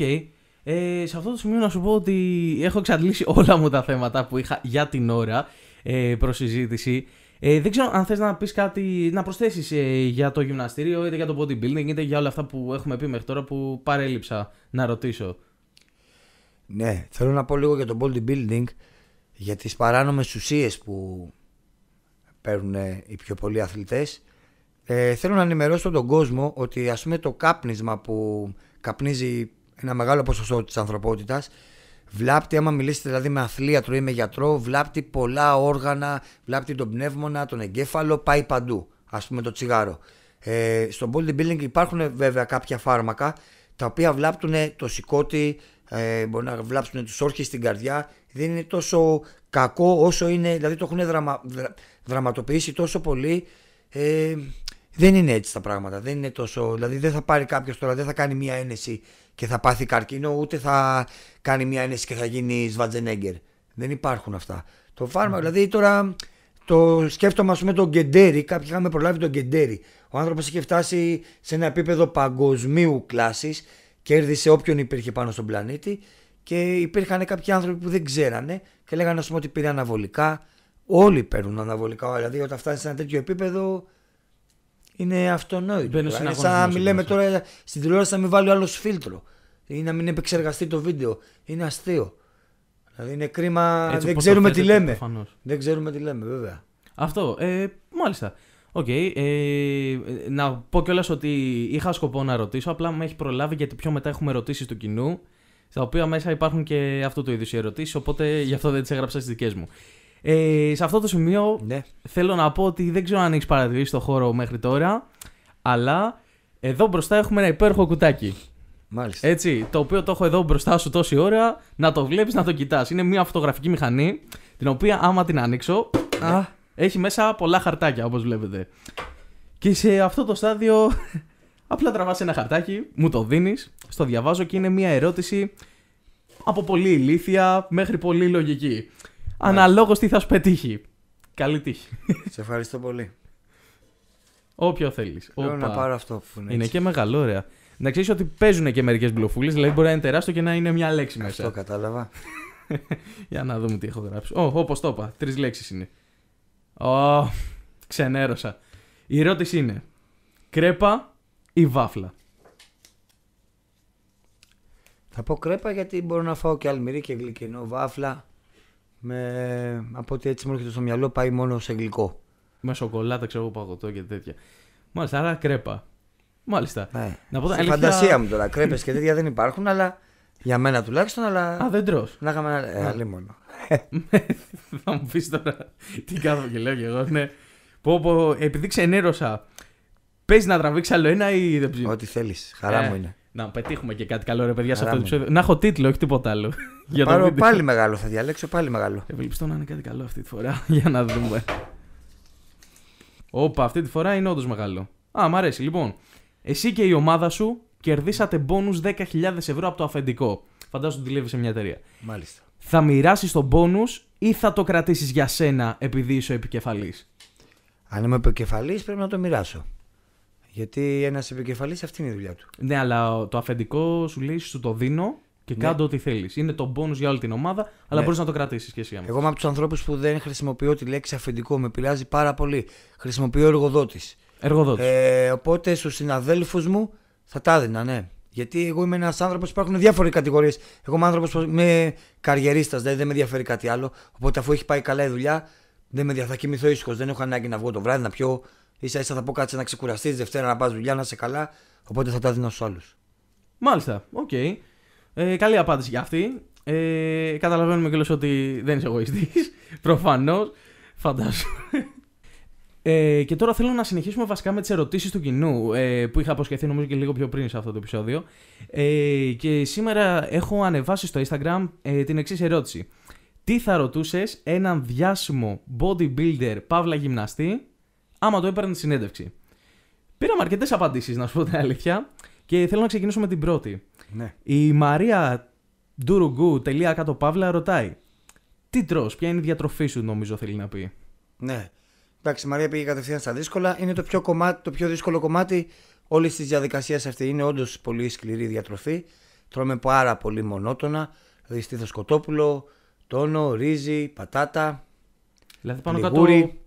Ε, σε αυτό το σημείο να σου πω ότι έχω εξαντλήσει όλα μου τα θέματα που είχα για την ώρα ε, προς συζήτηση. Ε, δεν ξέρω αν θες να πεις κάτι, να προσθέσεις ε, για το γυμναστήριο, είτε για το bodybuilding, είτε για όλα αυτά που έχουμε πει μέχρι τώρα που παρέλειψα να ρωτήσω. Ναι, θέλω να πω λίγο για το bodybuilding, για τις παράνομες ουσίες που παίρνουν ε, οι πιο πολλοί αθλητές. Ε, θέλω να ενημερώσω τον κόσμο ότι ας πούμε το κάπνισμα που καπνίζει ένα μεγάλο ποσοστό της ανθρωπότητας Βλάπτει, άμα μιλήσετε δηλαδή με αθλίατρο ή με γιατρό, βλάπτει πολλά όργανα, βλάπτει τον πνεύμονα, τον εγκέφαλο, πάει παντού. Ας πούμε το τσιγάρο. Ε, στο bodybuilding υπάρχουν βέβαια κάποια φάρμακα τα οποία βλάπτουν το σηκώτι, ε, μπορεί να βλάψουν τους όρχες στην καρδιά. Δεν είναι τόσο κακό όσο είναι, δηλαδή το έχουν δραμα, δραματοποιήσει τόσο πολύ. Ε, δεν είναι έτσι τα πράγματα. Δεν είναι τόσο. Δηλαδή, δεν θα πάρει κάποιος τώρα, δεν θα κάνει μία ένεση και θα πάθει καρκίνο, ούτε θα κάνει μία ένεση και θα γίνει Σβατζενέγκερ. Δεν υπάρχουν αυτά. Το φάρμα... Ναι. δηλαδή τώρα το σκέφτομαι, ας πούμε, τον Γκεντέρι. Κάποιοι είχαμε προλάβει τον Γκεντέρι. Ο άνθρωπος είχε φτάσει σε ένα επίπεδο παγκοσμίου κλάσης, κέρδισε όποιον υπήρχε πάνω στον πλανήτη και υπήρχαν κάποιοι άνθρωποι που δεν ξέρανε και λέγανε, ας πούμε, ότι πήρε αναβολικά. Όλοι παίρνουν αναβολικά. Δηλαδή, όταν φτάσει σε ένα τέτοιο επίπεδο, είναι αυτονόητο. Είναι δηλαδή, σαν να μιλάμε τώρα στην τηλεόραση να μην βάλει άλλος φίλτρο ή να μην επεξεργαστεί το βίντεο. Είναι αστείο. Δηλαδή είναι κρίμα. Έτσι, δεν ξέρουμε τι λέμε. Προφανώς. Δεν ξέρουμε τι λέμε, βέβαια. Αυτό. Ε, μάλιστα. Okay, ε, να πω κιόλας ότι είχα σκοπό να ρωτήσω, απλά με έχει προλάβει γιατί πιο μετά έχουμε ερωτήσεις του κοινού. Στα οποία μέσα υπάρχουν και αυτού του είδους ερωτήσεις, οπότε γι' αυτό δεν τις έγραψα στις δικές μου. Ε, σε αυτό το σημείο ναι. θέλω να πω ότι δεν ξέρω αν έχεις παρατηρήσει το χώρο μέχρι τώρα, αλλά εδώ μπροστά έχουμε ένα υπέροχο κουτάκι. Μάλιστα. Έτσι, το οποίο το έχω εδώ μπροστά σου τόση ώρα, να το βλέπεις, να το κοιτάς. Είναι μια φωτογραφική μηχανή, την οποία άμα την ανοίξω. Ναι. Ε, έχει μέσα πολλά χαρτάκια, όπως βλέπετε. Και σε αυτό το στάδιο, απλά τραβάς ένα χαρτάκι, μου το δίνεις, στο διαβάζω και είναι μια ερώτηση από πολύ ηλίθια μέχρι πολύ λογική αναλόγως τι θα σου πετύχει. Καλή τύχη. Σε ευχαριστώ πολύ. Όποιο θέλεις. Θέλω να πάρω αυτό που είναι. Είναι και μεγάλο, ωραία. Να ξέρεις ότι παίζουν και μερικές μπλοφούλε, δηλαδή μπορεί να είναι τεράστιο και να είναι μια λέξη μέσα. Αυτό κατάλαβα. Για να δούμε τι έχω γράψει. Ω, όπως το είπα, τρεις λέξεις είναι. ξενέρωσα. Η ερώτηση είναι: Κρέπα ή βάφλα. Θα πω κρέπα γιατί μπορώ να φάω και αλμυρί και γλυκινό βάφλα. Με, από ό,τι έτσι μου έρχεται στο μυαλό, πάει μόνο σε γλυκό. Με σοκολάτα, ξέρω εγώ, παγωτό και τέτοια. Μάλιστα, άρα κρέπα. Μάλιστα. Ναι. Να πω, φαντασία μου τώρα. Κρέπες και τέτοια δεν υπάρχουν, αλλά για μένα τουλάχιστον. Αλλά... Α, δεν τρώ. Να κάνω ένα. Ε, άλλη μόνο. θα μου πεις τώρα τι κάνω και λέω και εγώ. Ναι. Πω, πω, επειδή ξενέρωσα, παίζει να τραβήξει άλλο ένα ή δεν Ό,τι θέλεις. Χαρά ε. μου είναι. Να πετύχουμε και κάτι καλό, ρε παιδιά, σε αυτό το επεισόδιο. Να έχω τίτλο, όχι τίποτα άλλο. για πάρω πάλι μεγάλο, θα διαλέξω πάλι μεγάλο. Ευελπιστώ να είναι κάτι καλό αυτή τη φορά. για να δούμε. Όπα, αυτή τη φορά είναι όντως μεγάλο. Α, μ' αρέσει. Λοιπόν, εσύ και η ομάδα σου κερδίσατε bonus 10.000 ευρώ από το αφεντικό. Φαντάζομαι ότι δουλεύει σε μια εταιρεία. Μάλιστα. Θα μοιράσεις τον πόνου ή θα το κρατήσεις για σένα επειδή είσαι επικεφαλής. Αν είμαι επικεφαλής, πρέπει να το μοιράσω. Γιατί ένας επικεφαλής αυτή είναι η δουλειά του. Ναι, αλλά το αφεντικό σου λέει σου το δίνω και ναι. κάντο ό,τι θέλεις. Είναι το bonus για όλη την ομάδα, αλλά ναι. μπορείς να το κρατήσεις και εσύ. Εγώ είμαι από τους ανθρώπους που δεν χρησιμοποιώ τη λέξη αφεντικό. Με πειράζει πάρα πολύ. Χρησιμοποιώ εργοδότης. Εργοδότης. Ε, οπότε στους συναδέλφους μου θα τα έδινα, ναι. Γιατί εγώ είμαι ένας άνθρωπος που υπάρχουν διάφορες κατηγορίες. Εγώ είμαι άνθρωπος που είμαι καριερίστας, δηλαδή δεν με ενδιαφέρει κάτι άλλο. Οπότε αφού έχει πάει καλά η δουλειά, δεν με ενδιαφέρει. Θα κοιμηθώ ήσυχος. Δεν έχω ανάγκη να βγω το βράδυ να πιω ίσα ίσα θα πω κάτσε να ξεκουραστείς Δευτέρα να πας δουλειά, να είσαι καλά. Οπότε θα τα δίνω στους άλλους. Μάλιστα. Οκ. Okay. Ε, καλή απάντηση για αυτή. Ε, καταλαβαίνουμε κιόλα ότι δεν είσαι εγωιστής. Προφανώς. Φαντάζομαι. Ε, και τώρα θέλω να συνεχίσουμε βασικά με τις ερωτήσεις του κοινού ε, που είχα αποσχεθεί νομίζω και λίγο πιο πριν σε αυτό το επεισόδιο. Ε, και σήμερα έχω ανεβάσει στο Instagram ε, την εξής ερώτηση. Τι θα ρωτούσες έναν διάσημο bodybuilder παύλα γυμναστή άμα το έπαιρνε συνέντευξη. Πήραμε αρκετές απαντήσεις, να σου πω την αλήθεια, και θέλω να ξεκινήσω με την πρώτη. Ναι. Η Μαρία Ντουρουγκού, κάτω παύλα, ρωτάει. Τι τρως, ποια είναι η διατροφή σου, νομίζω θέλει να πει. Ναι. Εντάξει, η Μαρία πήγε κατευθείαν στα δύσκολα. Είναι το πιο, κομμάτι, το πιο δύσκολο κομμάτι όλης της διαδικασίας αυτή. Είναι όντως πολύ σκληρή διατροφή. Τρώμε πάρα πολύ μονότονα. Δηλαδή στήθος κοτόπουλο, τόνο, ρύζι, πατάτα. Δηλαδή πάνω κάτω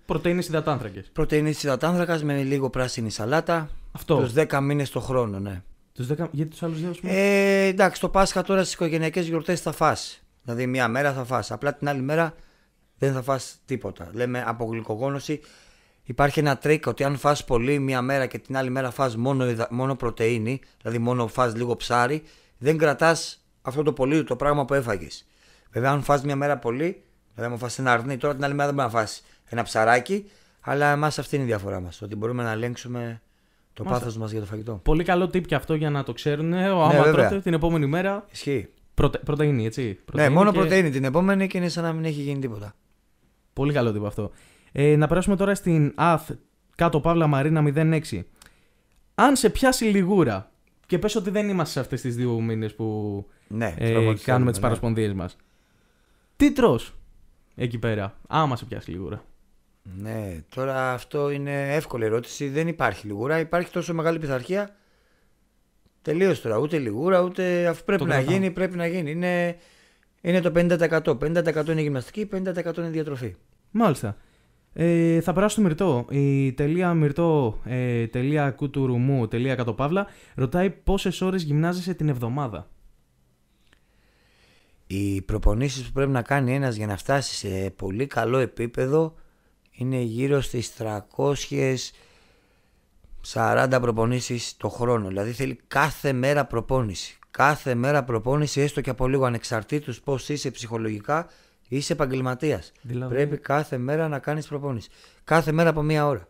Πρωτενε υδατάνθρακε. Πρωτενε υδατάνθρακας με λίγο πράσινη σαλάτα. Αυτό. Τους 10 μήνες το χρόνο, ναι. Τους 10... Γιατί τους άλλους δύο, ε, εντάξει, το Πάσχα τώρα στις οικογενειακές γιορτές θα φά. Δηλαδή, μία μέρα θα φά. Απλά την άλλη μέρα δεν θα φά τίποτα. Λέμε από γλυκογόνωση. Υπάρχει ένα τρίκ ότι αν φας πολύ μία μέρα και την άλλη μέρα φας μόνο, μόνο πρωτεΐνη, δηλαδή μόνο φας λίγο ψάρι, δεν κρατάς αυτό το πολύ το πράγμα που έφαγες. Βέβαια, αν φας μία μέρα πολύ, δηλαδή μου φας ένα αρνί, τώρα την άλλη μέρα δεν μπορεί να ένα ψαράκι. Αλλά εμάς αυτή είναι η διαφορά μας. Ότι μπορούμε να ελέγξουμε το πάθος μας για το φαγητό. Πολύ καλό tip και αυτό για να το ξέρουν. Ε, ο, ναι, άμα τρώτε την επόμενη μέρα. Ισχύει. Πρωτείνει Πρωτεΐνη, έτσι. Ναι, πρωτεΐνη ναι, μόνο και... την επόμενη και είναι σαν να μην έχει γίνει τίποτα. Πολύ καλό τύπο αυτό. Ε, να περάσουμε τώρα στην ΑΘ κάτω παύλα Μαρίνα 06. Αν σε πιάσει λιγούρα και πες ότι δεν είμαστε σε αυτές τις δύο μήνες που ναι, ε, κάνουμε τις ναι. παρασπονδίες μας. Τι τρως εκεί πέρα, άμα σε πιάσει λιγούρα. Ναι, τώρα αυτό είναι εύκολη ερώτηση. Δεν υπάρχει λιγούρα. Υπάρχει τόσο μεγάλη πειθαρχία. Τελείω τώρα. Ούτε λιγούρα, ούτε αφού πρέπει να γίνει, πρέπει να γίνει. Είναι, είναι το 50%. 50% είναι γυμναστική, 50% είναι διατροφή. Μάλιστα. Ε, θα περάσω στο Μυρτό. Η τελεία Μυρτό, ε, τελεία κουτουρουμού, τελεία ρωτάει πόσες ώρες γυμνάζεσαι την εβδομάδα. Οι προπονήσεις που πρέπει να κάνει ένας για να φτάσει σε πολύ καλό επίπεδο είναι γύρω στις 340 προπονήσεις το χρόνο. Δηλαδή θέλει κάθε μέρα προπόνηση. Κάθε μέρα προπόνηση έστω και από λίγο ανεξαρτήτως πώς είσαι ψυχολογικά είσαι επαγγελματίας. Δηλαδή? Πρέπει κάθε μέρα να κάνεις προπόνηση. Κάθε μέρα από μία ώρα.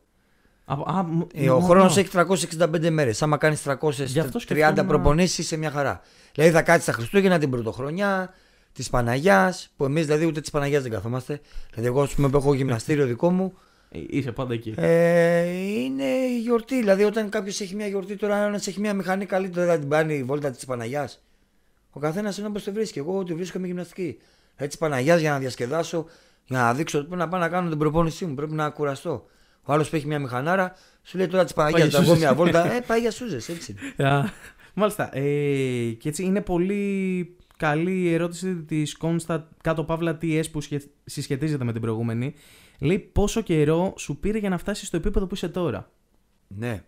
Α, ε, ο χρόνο έχει 365 μέρες. Άμα κάνεις 330 προπονήσεις, είσαι μια χαρά. Δηλαδή θα κάτσεις τα Χριστούγεννα, την Πρωτοχρονιά, της Παναγιάς, που εμείς δηλαδή ούτε της Παναγιάς δεν καθόμαστε. Δηλαδή, εγώ ας πούμε που έχω γυμναστήριο δικό μου. Ε, είσαι πάντα εκεί. Ε, είναι η γιορτή. Δηλαδή, όταν κάποιος έχει μια γιορτή, τώρα ένας έχει μια μηχανή καλύτερα τώρα την πάρει η βόλτα της Παναγιάς. Ο καθένας είναι όπως το βρίσκει. Εγώ τη βρίσκω με γυμναστική. Έτσι ε, Παναγιάς για να διασκεδάσω, για να δείξω πού να πάω να κάνω την προπόνησή μου. Πρέπει να κουραστώ. Ο άλλος που έχει μια μηχανάρα, σου λέει τώρα της Παναγία, θα μια βόλτα. Ε, πάει για σούζες, έτσι. Yeah. Μάλιστα. Ε, και έτσι είναι πολύ καλή ερώτηση της Κόνστα κάτω παύλα TS που συσχετίζεται με την προηγούμενη. Λέει πόσο καιρό σου πήρε για να φτάσεις στο επίπεδο που είσαι τώρα. Ναι.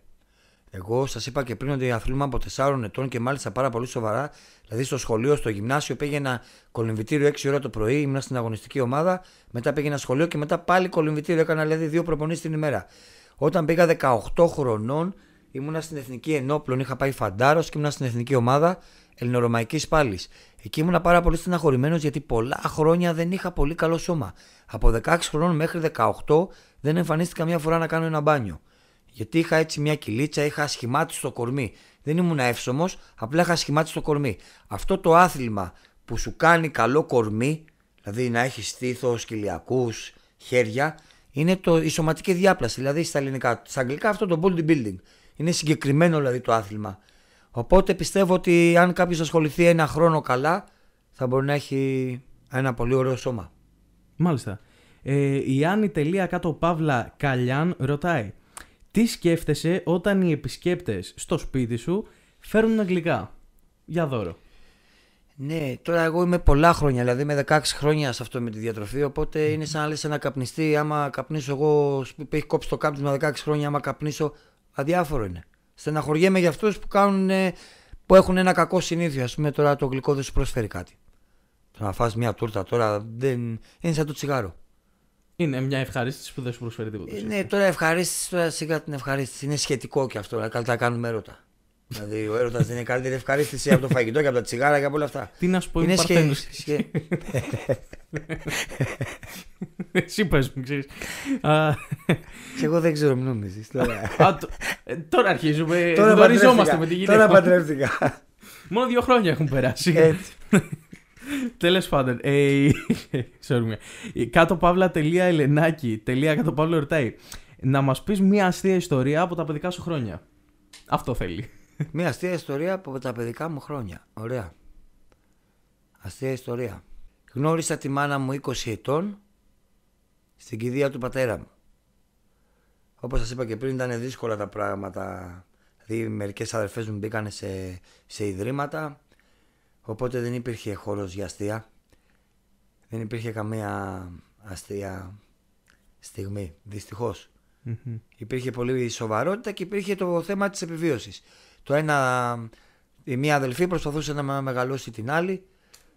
Εγώ σας είπα και πριν ότι αθλούμε από 4 ετών και μάλιστα πάρα πολύ σοβαρά. Δηλαδή στο σχολείο, στο γυμνάσιο πήγαινα κολυμβητήριο 6 ώρα το πρωί, ήμουν στην αγωνιστική ομάδα. Μετά πήγαινα σχολείο και μετά πάλι κολυμβητήριο. Έκανα δηλαδή δύο προπονήσεις την ημέρα. Όταν πήγα 18 χρονών, ήμουνα στην Εθνική Ενόπλων, είχα πάει φαντάρος και ήμουνα στην Εθνική Ομάδα ελληνορωμαϊκής πάλι. Εκεί ήμουν πάρα πολύ στεναχωρημένος γιατί πολλά χρόνια δεν είχα πολύ καλό σώμα. Από 16 χρόνων μέχρι 18 δεν εμφανίστηκα μία φορά να κάνω ένα μπάνιο. Γιατί είχα έτσι μια κυλίτσα, είχα μια κυλιτσα ειχα σχημάτι στο κορμί. Δεν ήμουν εύσωμος, απλά είχα ασχημάτιστο στο κορμί. Αυτό το άθλημα που σου κάνει καλό κορμί, δηλαδή να έχεις στήθος, κοιλιακούς, χέρια, είναι το, η σωματική διάπλαση. Δηλαδή στα, ελληνικά, στα αγγλικά αυτό το bodybuilding. Είναι συγκεκριμένο δηλαδή το άθλημα. Οπότε πιστεύω ότι αν κάποιος ασχοληθεί ένα χρόνο καλά, θα μπορεί να έχει ένα πολύ ωραίο σώμα. Μάλιστα. Ε, η Άννη τελεία κάτω Παύλα Καλιάν ρωτάει Τι σκέφτεσαι όταν οι επισκέπτες στο σπίτι σου φέρνουν αγγλικά για δώρο Ναι, τώρα εγώ είμαι πολλά χρόνια, δηλαδή με 16 χρόνια σε αυτό με τη διατροφή οπότε είναι σαν να λες ένα καπνιστή άμα καπνίσω εγώ, έχει κόψει το κάπνισμα 16 χρόνια άμα καπνίσω αδιάφορο είναι Στεναχωριέμαι για αυτούς που, που έχουν ένα κακό συνήθειο. Ας πούμε τώρα το γλυκό δεν σου προσφέρει κάτι. Το να φας μια τούρτα τώρα δεν... είναι σαν το τσιγάρο. Είναι μια ευχαρίστηση που δεν σου προσφέρει τίποτα. Ε, ναι, τώρα ευχαρίστηση, τώρα σιγά την ευχαρίστηση. Είναι σχετικό και αυτό, αλλά να κάνουμε έρωτα. Δηλαδή ο έρωτας δεν είναι καλύτερη ευχαρίστηση από το φαγητό και από τα τσιγάρα και από όλα αυτά. Τι να σου πω, είναι σχέση. Σχέ... Εσύ πες μου, ξέρεις. Και εγώ δεν ξέρω, μην νομίζει. Ε, τώρα αρχίζουμε. Τώρα γνωριζόμαστε με τη γυναίκα. Τώρα παντρεύτηκα. Μόνο δύο χρόνια έχουν περάσει. Τέλος πάντων. Ε, ε, κάτω παύλα τελεία Ελενάκη. Τελεία κάτω παύλα ρωτάει. Να μας πεις μια αστεία ιστορία από τα παιδικά σου χρόνια. Αυτό θέλει. Μια αστεία ιστορία από τα παιδικά μου χρόνια. Ωραία. Αστεία ιστορία. Γνώρισα τη μάνα μου 20 ετών στην κηδεία του πατέρα μου. Όπως σας είπα και πριν ήταν δύσκολα τα πράγματα. Δηλαδή μερικές αδερφές μου μπήκανε σε, σε ιδρύματα. Οπότε δεν υπήρχε χώρος για αστεία. Δεν υπήρχε καμία αστεία στιγμή, Υπήρχε πολύ σοβαρότητα και υπήρχε το θέμα της επιβίωσης. Το ένα, η μία αδελφή προσπαθούσε να μεγαλώσει την άλλη,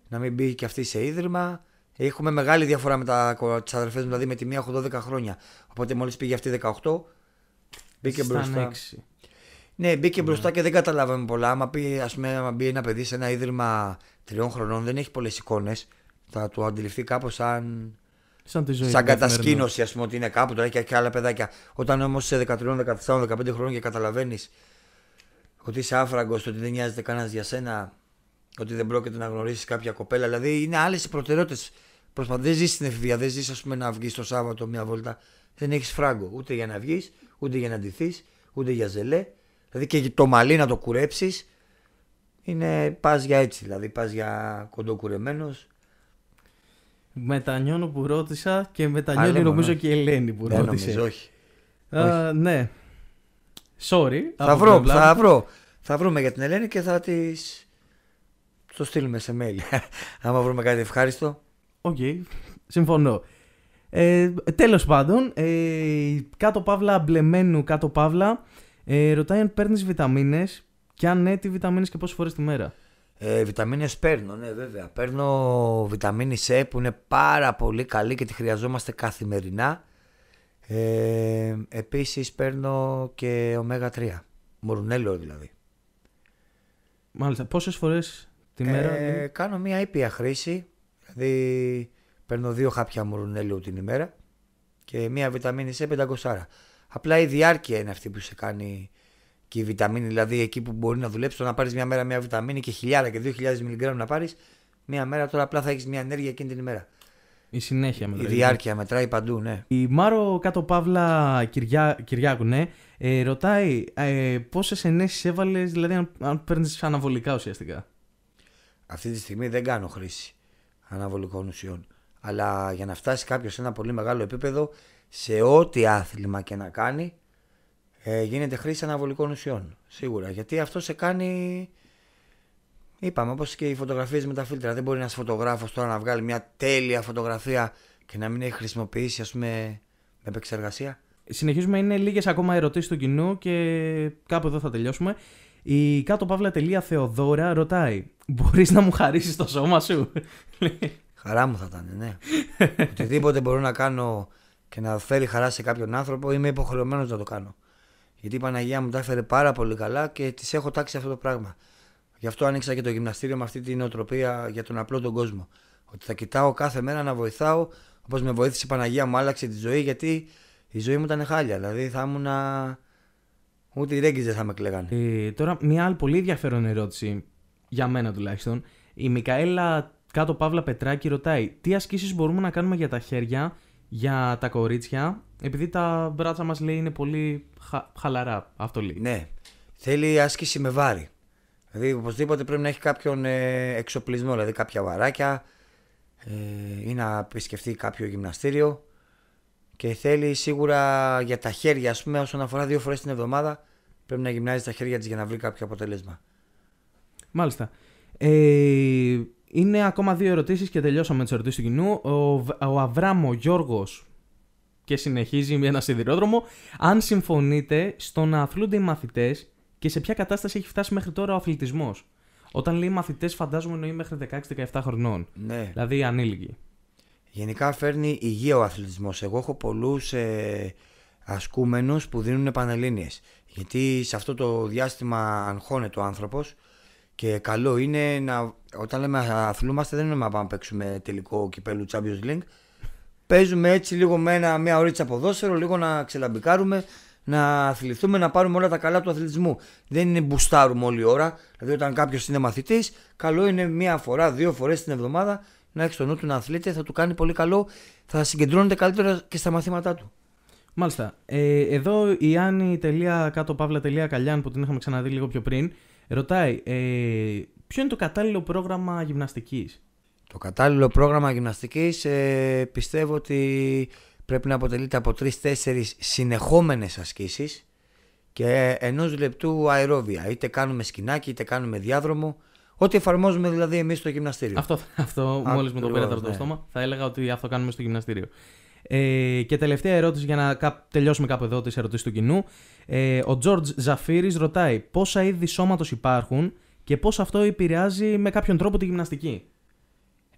να μην μπει και αυτή σε ίδρυμα. Έχουμε μεγάλη διαφορά με τις αδελφές μου, δηλαδή με τη μία έχω 12 χρόνια. Οπότε μόλις πήγε αυτή 18, μπήκε μπροστά. Ναι, μπήκε ναι. μπροστά και δεν καταλάβαμε πολλά. Άμα πει, ας πούμε, άμα μπει ένα παιδί σε ένα ίδρυμα τριών χρονών, δεν έχει πολλές εικόνες. Θα του αντιληφθεί κάπως σαν. Σαν, κατασκήνωση, ας πούμε, ότι είναι κάπου τώρα και, και άλλα παιδάκια. Όταν όμως σε 13, 14, 15 χρόνια και καταλαβαίνεις ότι είσαι άφραγκος, ότι δεν νοιάζεται κανένας για σένα, ότι δεν πρόκειται να γνωρίσεις κάποια κοπέλα. Δηλαδή είναι άλλες οι προτεραιότητες. Προσπαθεί, δεν ζεις στην εφηβεία, δεν ζεις, ας πούμε, να βγεις το Σάββατο μια βόλτα. Δεν έχεις φράγκο ούτε για να βγεις, ούτε για να αντιθεί, ούτε για ζελέ. Δηλαδή και το μαλλί να το κουρέψεις. Είναι πας για έτσι, δηλαδή πας για κοντό κοντοκουρεμένος. Μετανιώνω που ρώτησα και μετανιώνω νομίζω ναι. και η Ελένη που ναι, ρώτησε. όχι. Α, Ναι, Sorry. Θα βρω, θα βρω. Θα βρούμε για την Ελένη και θα της. Το στείλουμε σε mail. Άμα βρούμε κάτι ευχάριστο. Οκ. Συμφωνώ. Ε, Τέλος πάντων, ε, κάτω παύλα μπλεμένου, κάτω παύλα, ε, ρωτάει αν παίρνεις βιταμίνες και αν ναι, τι βιταμίνες και πόσες φορές τη μέρα. Ε, βιταμίνες παίρνω, ναι, βέβαια. Παίρνω βιταμίνη C που είναι πάρα πολύ καλή και τη χρειαζόμαστε καθημερινά. Ε, επίσης παίρνω και ωμέγα 3. μουρνέλο, δηλαδή. Μάλιστα. Πόσες φορές τη μέρα... Ε, κάνω μια ήπια χρήση. Δηλαδή παίρνω δύο χάπια μορουνέλο την ημέρα και μια βιταμίνη σε 500. Απλά η διάρκεια είναι αυτή που σε κάνει και η βιταμίνη, δηλαδή εκεί που μπορεί να δουλέψεις, το να πάρεις μια μέρα μια βιταμίνη και χιλιάδα και δύο χιλιάδες μιλιγκράμμ να πάρεις, μια μέρα τώρα απλά θα έχεις μια ενέργεια εκείνη την ημέρα. Η συνέχεια μετράει. Η διάρκεια μετράει παντού, ναι. Η Μάρο κάτω παύλα Κυριάκου, ναι, ε, ρωτάει ε, πόσες ενέσεις έβαλες, δηλαδή αν, παίρνεις αναβολικά ουσιαστικά. Αυτή τη στιγμή δεν κάνω χρήση αναβολικών ουσιών. Αλλά για να φτάσει κάποιος σε ένα πολύ μεγάλο επίπεδο, σε ό,τι άθλημα και να κάνει, ε, γίνεται χρήση αναβολικών ουσιών. Σίγουρα. Γιατί αυτό σε κάνει Είπαμε, όπως και οι φωτογραφίες με τα φίλτρα. Δεν μπορεί ένας φωτογράφος τώρα να βγάλει μια τέλεια φωτογραφία και να μην έχει χρησιμοποιήσει, ας πούμε, επεξεργασία. Συνεχίζουμε, είναι λίγες ακόμα ερωτήσεις του κοινού και κάπου εδώ θα τελειώσουμε. Η κάτω παύλα τελεία Θεοδώρα ρωτάει, μπορείς να μου χαρίσεις το σώμα σου. Χαρά μου θα ήταν, ναι. Οτιδήποτε μπορώ να κάνω και να φέρει χαρά σε κάποιον άνθρωπο, είμαι υποχρεωμένος να το κάνω. Γιατί η Παναγία μου τα έφερε πάρα πολύ καλά και της έχω τάξει αυτό το πράγμα. Γι' αυτό άνοιξα και το γυμναστήριο με αυτή την νοοτροπία για τον απλό τον κόσμο. Ότι θα κοιτάω κάθε μέρα να βοηθάω όπως με βοήθησε η Παναγία μου, άλλαξε τη ζωή γιατί η ζωή μου ήταν χάλια. Δηλαδή θα ήμουν. Ούτε οι ρέγγις θα με κλεγάνε. Ε, τώρα, μια άλλη πολύ ενδιαφέρον ερώτηση, για μένα τουλάχιστον. Η Μικαέλα κάτω Παύλα Πετράκη ρωτάει τι ασκήσεις μπορούμε να κάνουμε για τα χέρια, για τα κορίτσια, επειδή τα μπράτσα μας λέει είναι πολύ χα... χαλαρά, αυτό λέει. Ναι, θέλει άσκηση με βάρη. Δηλαδή οπωσδήποτε πρέπει να έχει κάποιον ε, εξοπλισμό, δηλαδή κάποια βαράκια ε, ή να επισκεφτεί κάποιο γυμναστήριο και θέλει σίγουρα για τα χέρια, ας πούμε, όσον αφορά δύο φορές την εβδομάδα πρέπει να γυμνάζεις τα χέρια της για να βρει κάποιο αποτέλεσμα. Μάλιστα. Ε, είναι ακόμα δύο ερωτήσεις και τελειώσαμε τις ερωτήσεις του κοινού. Ο, ο Αβράμο Γιώργος και συνεχίζει με ένα σιδηρόδρομο. Αν συμφωνείτε στο να αθλούνται οι μαθητές και σε ποια κατάσταση έχει φτάσει μέχρι τώρα ο αθλητισμός. Όταν λέει μαθητές, φαντάζομαι εννοεί μέχρι 16-17 χρονών. Ναι. Δηλαδή ανήλικοι. Γενικά φέρνει υγεία ο αθλητισμός. Εγώ έχω πολλούς ε, ασκούμενους που δίνουν πανελλήνιες. Γιατί σε αυτό το διάστημα αγχώνεται ο άνθρωπος και καλό είναι να. Όταν λέμε αθλούμαστε, δεν είναι να πάμε παίξουμε τελικό κυπέλου Champions League. Παίζουμε έτσι λίγο με ένα, μια ωρίτσα ποδόσφαιρο, λίγο να ξελαμπικάρουμε να αθληθούμε, να πάρουμε όλα τα καλά του αθλητισμού. Δεν είναι μπουστάρουμε όλη ώρα. Δηλαδή, όταν κάποιος είναι μαθητής, καλό είναι μία φορά, δύο φορές την εβδομάδα να έχεις στο νου του να αθλείται. Θα του κάνει πολύ καλό, θα συγκεντρώνεται καλύτερα και στα μαθήματά του. Μάλιστα. Ε, εδώ η Άννη.κάτω.παύλα.καλιάν που την είχαμε ξαναδεί λίγο πιο πριν ρωτάει ε, ποιο είναι το κατάλληλο πρόγραμμα γυμναστικής. Το κατάλληλο πρόγραμμα γυμναστικής ε, πιστεύω ότι πρέπει να αποτελείται από τρει-τέσσερι συνεχόμενες ασκήσεις και ενός λεπτού αερόβια. Είτε κάνουμε σκηνάκι, είτε κάνουμε διάδρομο. Ό,τι εφαρμόζουμε δηλαδή εμείς στο γυμναστήριο. Αυτό, αυτό μόλις μου το πήρατε από το ναι. στόμα, θα έλεγα ότι αυτό κάνουμε στο γυμναστήριο. Ε, και τελευταία ερώτηση για να τελειώσουμε κάπου εδώ τις ερωτήσεις του κοινού. Ε, ο Τζορτζ Ζαφίρη ρωτάει πόσα είδη σώματος υπάρχουν και πώς αυτό επηρεάζει με κάποιον τρόπο τη γυμναστική.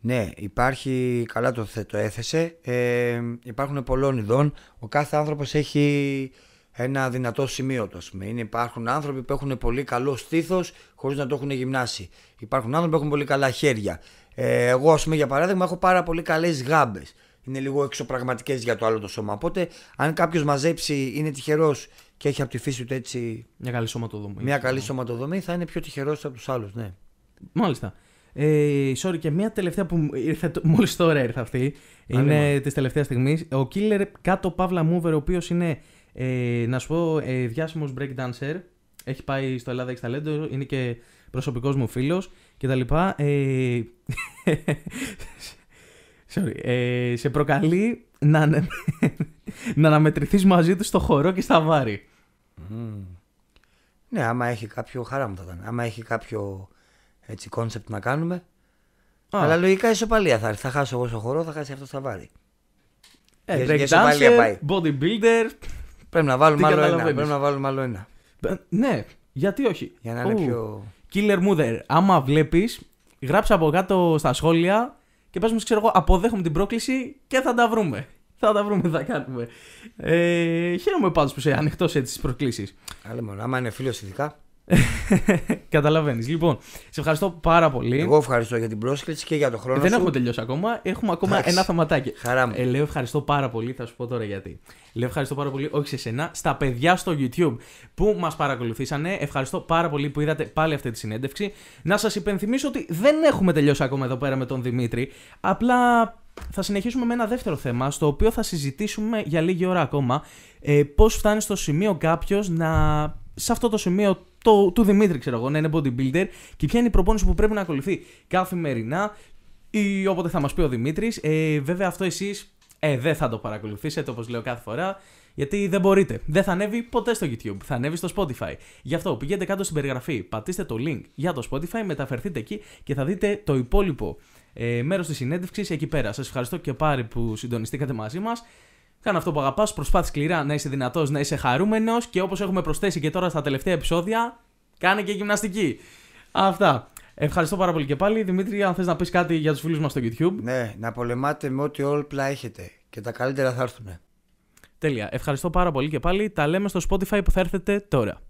Ναι, υπάρχει, καλά το, το έθεσε, ε, υπάρχουν πολλών ειδών. Ο κάθε άνθρωπος έχει ένα δυνατό σημείο του. Είναι, υπάρχουν άνθρωποι που έχουν πολύ καλό στήθος χωρίς να το έχουν γυμνάσει. Υπάρχουν άνθρωποι που έχουν πολύ καλά χέρια. Ε, εγώ, ας πούμε, για παράδειγμα, έχω πάρα πολύ καλές γάμπες. Είναι λίγο εξωπραγματικές για το άλλο το σώμα. Οπότε, αν κάποιος μαζέψει, είναι τυχερός και έχει από τη φύση του έτσι... Μια καλή σωματοδομή. Μια καλή σωματοδομή θα είναι πιο τυχερός από τους άλλους, ναι. Μάλιστα. Ε, sorry, και μία τελευταία που ήρθε μόλις τώρα ήρθε αυτή. είναι της τελευταίας στιγμής. Ο Killer κάτω Παύλα Μούβερ ο οποίος είναι, ε, να σου πω, ε, διάσημος breakdancer. Έχει πάει στο Ελλάδα Έχει Ταλέντο, είναι και προσωπικός μου φίλος κτλ. Ε, sorry, ε, σε προκαλεί να, να αναμετρηθείς μαζί του στο χορό και στα βάρη. Mm. Ναι, άμα έχει κάποιο. Χαρά μου θα ήταν. Άμα έχει κάποιο έτσι κόνσεπτ να κάνουμε. Αλλά λογικά ισοπαλία θα έρθει. Θα χάσω εγώ στο χορό, θα χάσει αυτό στα βάρη. Ε, για, πάει. bodybuilder. Πρέπει να βάλουμε άλλο ένα. Πρέπει να βάλουμε άλλο ένα. Ε, ναι, γιατί όχι. Για να είναι πιο. Killer Mother, άμα βλέπεις, γράψε από κάτω στα σχόλια και πες μου, ξέρω εγώ, αποδέχομαι την πρόκληση και θα τα βρούμε. Θα τα βρούμε, θα κάνουμε. Ε, χαίρομαι πάντως που είσαι ανοιχτός έτσι τις προκλήσει. καλή μόνο, άμα είναι φίλος ειδικά. Καταλαβαίνεις. Λοιπόν, σε ευχαριστώ πάρα πολύ. Εγώ ευχαριστώ για την πρόσκληση και για τον χρόνο. δεν έχουμε τελειώσει ακόμα. Έχουμε ακόμα ένα θεματάκι. Χαρά μου. Ε, λέω ευχαριστώ πάρα πολύ. Θα σου πω τώρα γιατί. Λέω ευχαριστώ πάρα πολύ, όχι σε εσένα στα παιδιά στο YouTube που μας παρακολουθήσανε. Ευχαριστώ πάρα πολύ που είδατε πάλι αυτή τη συνέντευξη. Να σας υπενθυμίσω ότι δεν έχουμε τελειώσει ακόμα εδώ πέρα με τον Δημήτρη. Απλά θα συνεχίσουμε με ένα δεύτερο θέμα, στο οποίο θα συζητήσουμε για λίγη ώρα ακόμα ε, πώς φτάνει στο σημείο κάποιος να. Σε αυτό το σημείο το, του Δημήτρη, ξέρω εγώ, να είναι bodybuilder και ποια είναι η προπόνηση που πρέπει να ακολουθεί καθημερινά ή όποτε θα μας πει ο Δημήτρης. Ε, βέβαια, αυτό εσείς ε, δεν θα το παρακολουθήσετε όπως λέω κάθε φορά. Γιατί δεν μπορείτε. Δεν θα ανέβει ποτέ στο YouTube. Θα ανέβει στο Spotify. Γι' αυτό πηγαίνετε κάτω στην περιγραφή, πατήστε το link για το Spotify, μεταφερθείτε εκεί και θα δείτε το υπόλοιπο ε, μέρος της συνέντευξης εκεί πέρα. Σας ευχαριστώ και πάλι που συντονιστήκατε μαζί μας. Κάνε αυτό που αγαπάς, προσπάθεις σκληρά να είσαι δυνατός, να είσαι χαρούμενος και όπως έχουμε προσθέσει και τώρα στα τελευταία επεισόδια, κάνε και γυμναστική. Αυτά. Ευχαριστώ πάρα πολύ και πάλι. Δημήτρη, αν θες να πεις κάτι για τους φίλους μας στο YouTube. Ναι, να πολεμάτε με ό,τι όλπλα έχετε και τα καλύτερα θα έρθουν. Τέλεια. Ευχαριστώ πάρα πολύ και πάλι. Τα λέμε στο Spotify που θα έρθετε τώρα.